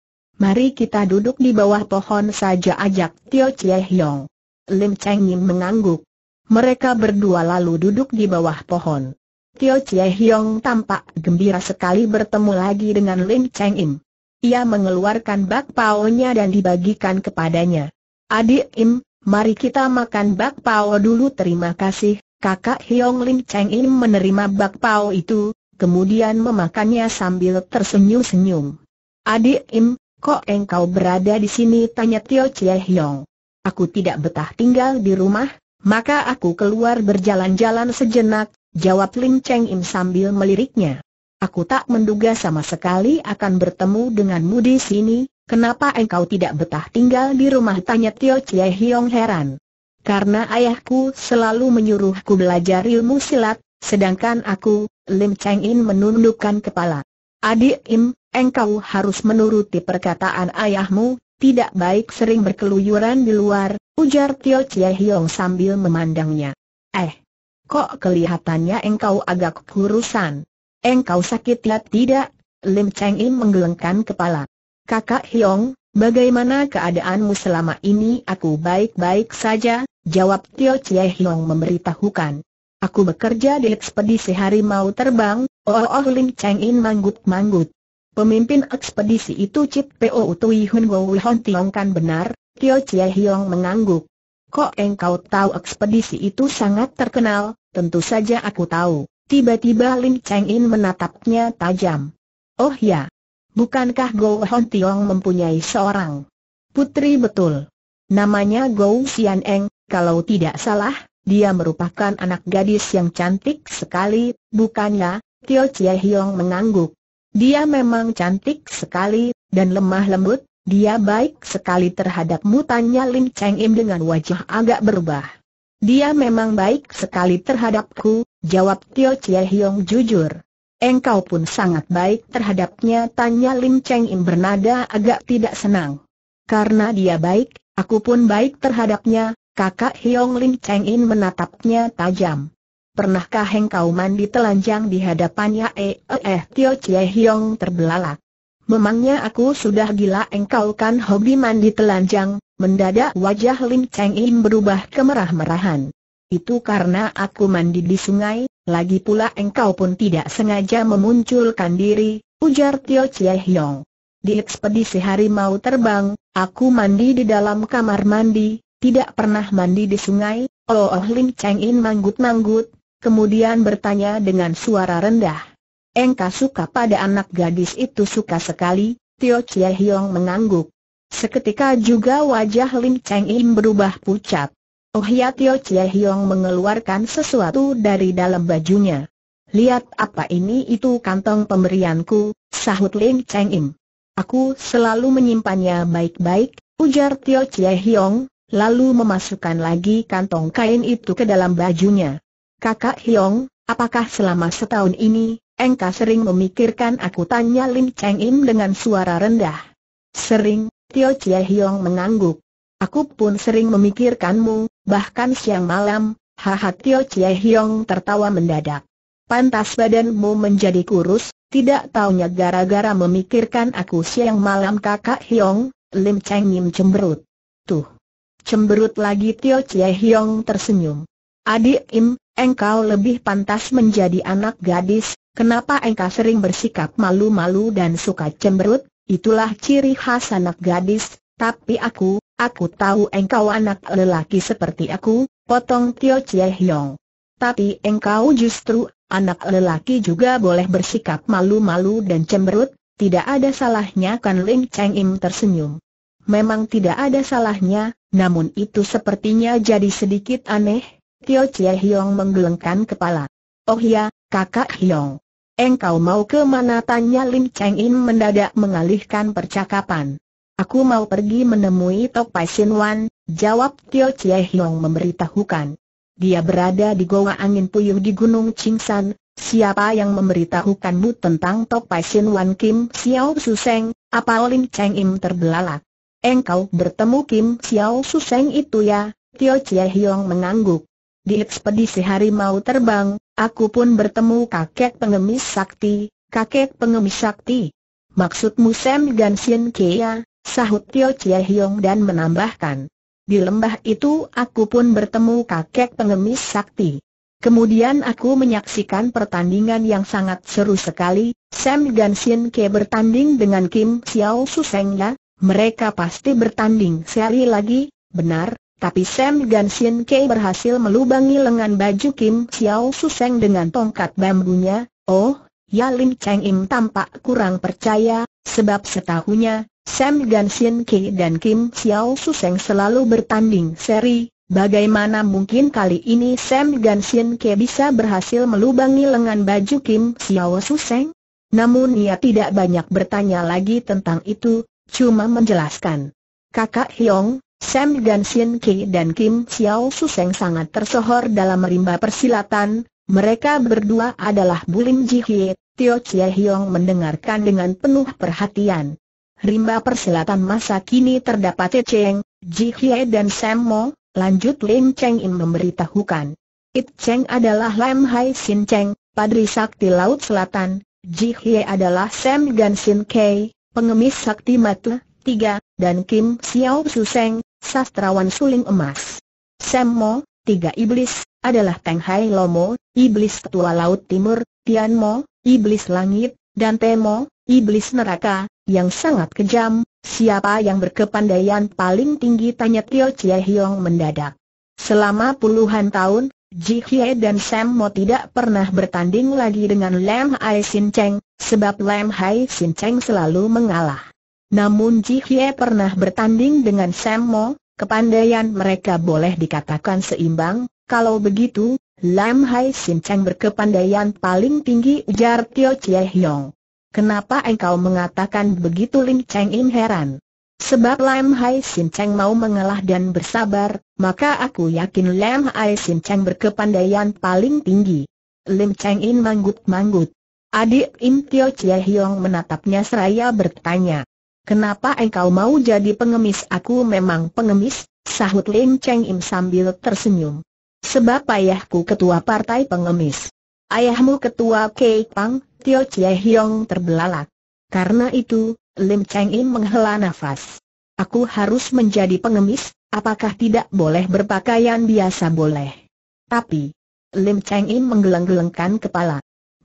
Mari kita duduk di bawah pohon saja ajak Tio Chie Hiong. Lim Cheng Yim mengangguk. Mereka berdua lalu duduk di bawah pohon. Tio Chie Hiong tampak gembira sekali bertemu lagi dengan Lim Cheng Yim. Ia mengeluarkan bak nya dan dibagikan kepadanya. Adik Im, mari kita makan bakpao dulu terima kasih. Kakak Hiong Lim Cheng Yim menerima bakpao itu, kemudian memakannya sambil tersenyum-senyum. Adik Im, Kok engkau berada di sini? Tanya Tio Chie Hiong. Aku tidak betah tinggal di rumah, maka aku keluar berjalan-jalan sejenak, jawab Lim Cheng Im sambil meliriknya. Aku tak menduga sama sekali akan bertemu denganmu di sini, kenapa engkau tidak betah tinggal di rumah? Tanya Tio Chie Hiong heran. Karena ayahku selalu menyuruhku belajar ilmu silat, sedangkan aku, Lim Cheng In menundukkan kepala. Adik Im, engkau harus menuruti perkataan ayahmu, tidak baik sering berkeluyuran di luar, ujar Tio Chie Hiong sambil memandangnya. Eh, kok kelihatannya engkau agak kurusan? Engkau sakit ya tidak? Lim Cheng Im menggelengkan kepala. Kakak Hiong, bagaimana keadaanmu selama ini? Aku baik-baik saja, jawab Tio Chie Hiong memberitahukan. Aku bekerja di ekspedisi harimau terbang, Oh, oh Lim Cheng In manggut-manggut. Pemimpin ekspedisi itu Cip Po Tui Hun Wo Hon Tiong kan benar, Tio Chie Hiong mengangguk. Kok engkau tahu ekspedisi itu sangat terkenal, tentu saja aku tahu. Tiba-tiba Lim Cheng In menatapnya tajam. Oh ya, bukankah Go Hon Tiong mempunyai seorang putri betul? Namanya Go Xian Eng, kalau tidak salah, dia merupakan anak gadis yang cantik sekali, bukannya? Tio Chie Hiong mengangguk. Dia memang cantik sekali, dan lemah lembut, dia baik sekali terhadap tanya Lin Cheng Im dengan wajah agak berubah. Dia memang baik sekali terhadapku, jawab Tio Chie Hiong jujur. Engkau pun sangat baik terhadapnya tanya Lin Cheng Im bernada agak tidak senang. Karena dia baik, aku pun baik terhadapnya, kakak Hiong Lin Cheng Im menatapnya tajam pernahkah engkau mandi telanjang di hadapannya? Eh, eh, eh Tio Chie Hiong terbelalak. Memangnya aku sudah gila engkau kan hobi mandi telanjang, mendadak wajah Lim Cheng Im berubah kemerah-merahan. Itu karena aku mandi di sungai, lagi pula engkau pun tidak sengaja memunculkan diri, ujar Tio Chie Hiong. Di ekspedisi harimau terbang, aku mandi di dalam kamar mandi, tidak pernah mandi di sungai, oh oh Lim Cheng In manggut-manggut, kemudian bertanya dengan suara rendah. Engkau suka pada anak gadis itu suka sekali, Tio Chie Hiong mengangguk. Seketika juga wajah Lim Cheng Im berubah pucat. Oh ya Tio Chie Hiong mengeluarkan sesuatu dari dalam bajunya. Lihat apa ini itu kantong pemberianku, sahut Lim Cheng Im. Aku selalu menyimpannya baik-baik, ujar Tio Chie Hiong, lalu memasukkan lagi kantong kain itu ke dalam bajunya. Kakak Hiong, apakah selama setahun ini, engkau sering memikirkan aku tanya Lim Cheng Im dengan suara rendah. Sering, Tio Chia Hiong mengangguk. Aku pun sering memikirkanmu, bahkan siang malam, haha Tio Chia Hiong tertawa mendadak. Pantas badanmu menjadi kurus, tidak taunya gara-gara memikirkan aku siang malam kakak Hiong, Lim Cheng Im cemberut. Tuh! Cemberut lagi Tio Chia Hiong tersenyum. Adik Im, engkau lebih pantas menjadi anak gadis, kenapa engkau sering bersikap malu-malu dan suka cemberut, itulah ciri khas anak gadis, tapi aku, aku tahu engkau anak lelaki seperti aku, potong Tio Chie Hiong. Tapi engkau justru, anak lelaki juga boleh bersikap malu-malu dan cemberut, tidak ada salahnya kan Ling Cheng Im tersenyum. Memang tidak ada salahnya, namun itu sepertinya jadi sedikit aneh, Tio Chie Hiong menggelengkan kepala. Oh ya, kakak Hiong. Engkau mau ke mana tanya Lim Cheng In mendadak mengalihkan percakapan. Aku mau pergi menemui Tok Pai Sin Wan, jawab Tio Chie Hiong memberitahukan. Dia berada di goa angin puyuh di Gunung Chingsan, siapa yang memberitahukanmu tentang Tok Pai Sin Wan Kim Xiao Suseng, apa Lim Cheng In terbelalak. Engkau bertemu Kim Xiao Suseng itu ya, Tio Chie Hiong mengangguk. Di ekspedisi harimau terbang, aku pun bertemu kakek pengemis sakti, kakek pengemis sakti. Maksudmu Sam dan Sien Kea, sahut Tio Chie Hiong dan menambahkan. Di lembah itu aku pun bertemu kakek pengemis sakti. Kemudian aku menyaksikan pertandingan yang sangat seru sekali, Sam dan Sien Ke bertanding dengan Kim Xiao ya, mereka pasti bertanding seri lagi, benar, tapi Sam Gan Sin Kei berhasil melubangi lengan baju Kim Xiao Su Suseng dengan tongkat bambunya. Oh, Ya Lim Cheng Im tampak kurang percaya, sebab setahunya, Sam Gan Sin Kei dan Kim Xiao Su Suseng selalu bertanding seri. Bagaimana mungkin kali ini Sam Gan Sin Kei bisa berhasil melubangi lengan baju Kim Xiao Su Suseng? Namun ia tidak banyak bertanya lagi tentang itu, cuma menjelaskan. Kakak Hyong, Sam dan Shin Ki dan Kim Xiao Su Seng sangat tersohor dalam rimba persilatan, mereka berdua adalah Bulim Ji Hye, Tio Chie Hiong mendengarkan dengan penuh perhatian. Rimba persilatan masa kini terdapat Cheng, Ji Hye dan Sam Mo, lanjut Lim Cheng Im memberitahukan. It Cheng adalah Lam Hai Sin Cheng, Padri Sakti Laut Selatan, Ji Hye adalah Sam Gan Sin Kei, pengemis Sakti Matu, 3, dan Kim Xiao Su Seng, sastrawan suling emas. Semmo, tiga iblis, adalah Teng Hai Lomo, iblis ketua laut timur, Tian Mo, iblis langit, dan Temo, iblis neraka, yang sangat kejam, siapa yang berkepandaian paling tinggi tanya Tio Chie Hiong mendadak. Selama puluhan tahun, Ji Hye dan Sam Mo tidak pernah bertanding lagi dengan Lam Hai Sin Cheng, sebab Lam Hai Sin Cheng selalu mengalah. Namun Ji Hye pernah bertanding dengan Sam Mo, Kepandaian mereka boleh dikatakan seimbang, kalau begitu, Lam Hai Sin Cheng berkepandaian paling tinggi ujar Tio Chie Hyong. Kenapa engkau mengatakan begitu Lim Cheng In heran? Sebab Lam Hai Sin Cheng mau mengalah dan bersabar, maka aku yakin Lam Hai Sin Cheng berkepandaian paling tinggi. Lim Cheng In manggut-manggut. Adik Im Tio Chie Hyong menatapnya seraya bertanya. Kenapa engkau mau jadi pengemis? Aku memang pengemis, sahut Lim Cheng Im sambil tersenyum. Sebab ayahku ketua partai pengemis. Ayahmu ketua Kei Pang, Tio Chie Hiong terbelalak. Karena itu, Lim Cheng Im menghela nafas. Aku harus menjadi pengemis, apakah tidak boleh berpakaian biasa boleh? Tapi, Lim Cheng Im menggeleng-gelengkan kepala.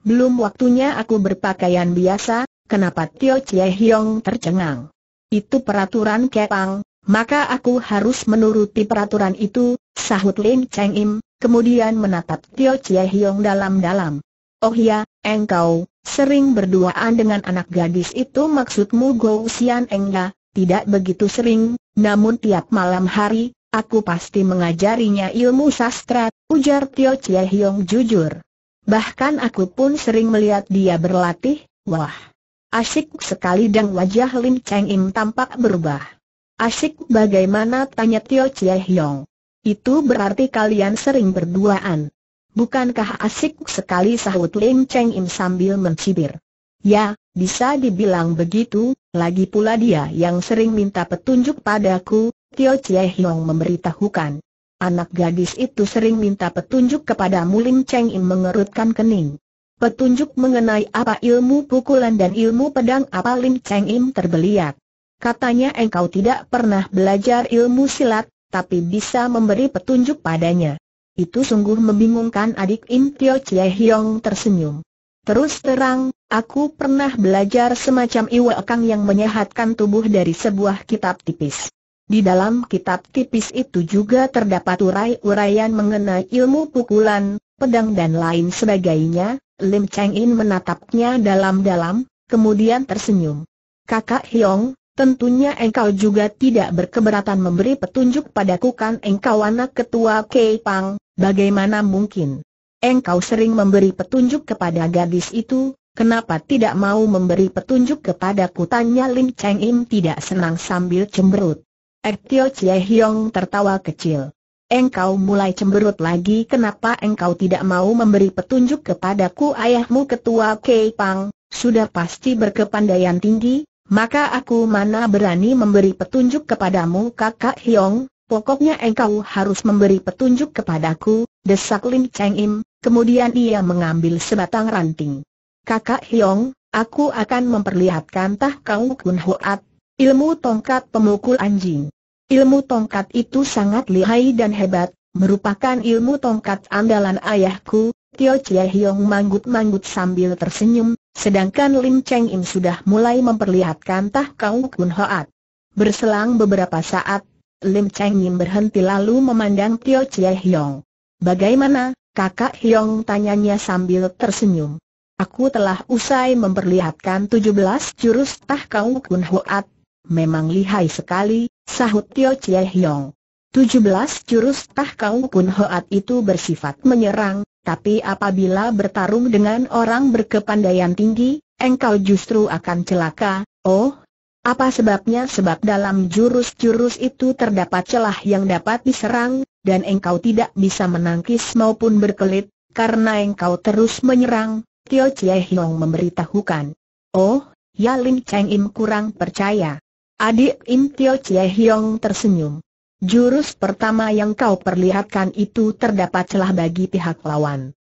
Belum waktunya aku berpakaian biasa, Kenapa Tio Chie Hiong tercengang? Itu peraturan Kepang, maka aku harus menuruti peraturan itu, sahut Lin Cheng Im, kemudian menatap Tio Chie Hiong dalam-dalam. Oh ya, engkau, sering berduaan dengan anak gadis itu maksudmu Go Xian Eng ya, tidak begitu sering, namun tiap malam hari, aku pasti mengajarinya ilmu sastra, ujar Tio Chie Hiong jujur. Bahkan aku pun sering melihat dia berlatih, wah. Asyik sekali dan wajah Lin Cheng Im tampak berubah. Asyik bagaimana tanya Tio Chie Hiong. Itu berarti kalian sering berduaan. Bukankah asyik sekali sahut Lin Cheng Im sambil mencibir. Ya, bisa dibilang begitu, lagi pula dia yang sering minta petunjuk padaku, Tio Chie Hiong memberitahukan. Anak gadis itu sering minta petunjuk kepada Mulim Cheng Im mengerutkan kening. Petunjuk mengenai apa ilmu pukulan dan ilmu pedang apa Lim Cheng Im terbeliak. Katanya engkau tidak pernah belajar ilmu silat, tapi bisa memberi petunjuk padanya. Itu sungguh membingungkan adik Im Tio Chie Hiong tersenyum. Terus terang, aku pernah belajar semacam kang yang menyehatkan tubuh dari sebuah kitab tipis. Di dalam kitab tipis itu juga terdapat urai-uraian mengenai ilmu pukulan, pedang dan lain sebagainya, Lim Cheng In menatapnya dalam-dalam, kemudian tersenyum. Kakak Hiong, tentunya engkau juga tidak berkeberatan memberi petunjuk padaku kan engkau anak ketua Kei Pang, bagaimana mungkin? Engkau sering memberi petunjuk kepada gadis itu, Kenapa tidak mau memberi petunjuk kepadaku? Tanya Lim Cheng Im tidak senang sambil cemberut. Ek Tio Chie Hiong tertawa kecil. Engkau mulai cemberut lagi kenapa engkau tidak mau memberi petunjuk kepadaku ayahmu ketua Kei Pang, sudah pasti berkepandaian tinggi, maka aku mana berani memberi petunjuk kepadamu kakak Hiong, pokoknya engkau harus memberi petunjuk kepadaku, desak Lim Cheng Im, kemudian ia mengambil sebatang ranting. Kakak Hiong, aku akan memperlihatkan tah kau Kun huat, ilmu tongkat pemukul anjing. Ilmu tongkat itu sangat lihai dan hebat, merupakan ilmu tongkat andalan ayahku, Tio Chie Hiong manggut-manggut sambil tersenyum, sedangkan Lim Cheng Im sudah mulai memperlihatkan tah kau kun hoat. Berselang beberapa saat, Lim Cheng Im berhenti lalu memandang Tio Chie Hiong. Bagaimana, kakak Hiong tanyanya sambil tersenyum. Aku telah usai memperlihatkan 17 jurus tah kau kun hoat, Memang lihai sekali, sahut Tio Chie Hiong. 17 jurus tah kau pun hoat itu bersifat menyerang, tapi apabila bertarung dengan orang berkepandaian tinggi, engkau justru akan celaka, oh. Apa sebabnya? Sebab dalam jurus-jurus itu terdapat celah yang dapat diserang, dan engkau tidak bisa menangkis maupun berkelit, karena engkau terus menyerang, Tio Chie Hiong memberitahukan. Oh, Ya Lin Cheng Im kurang percaya. Adik Im Tio Chie Hiong tersenyum. Jurus pertama yang kau perlihatkan itu terdapat celah bagi pihak lawan.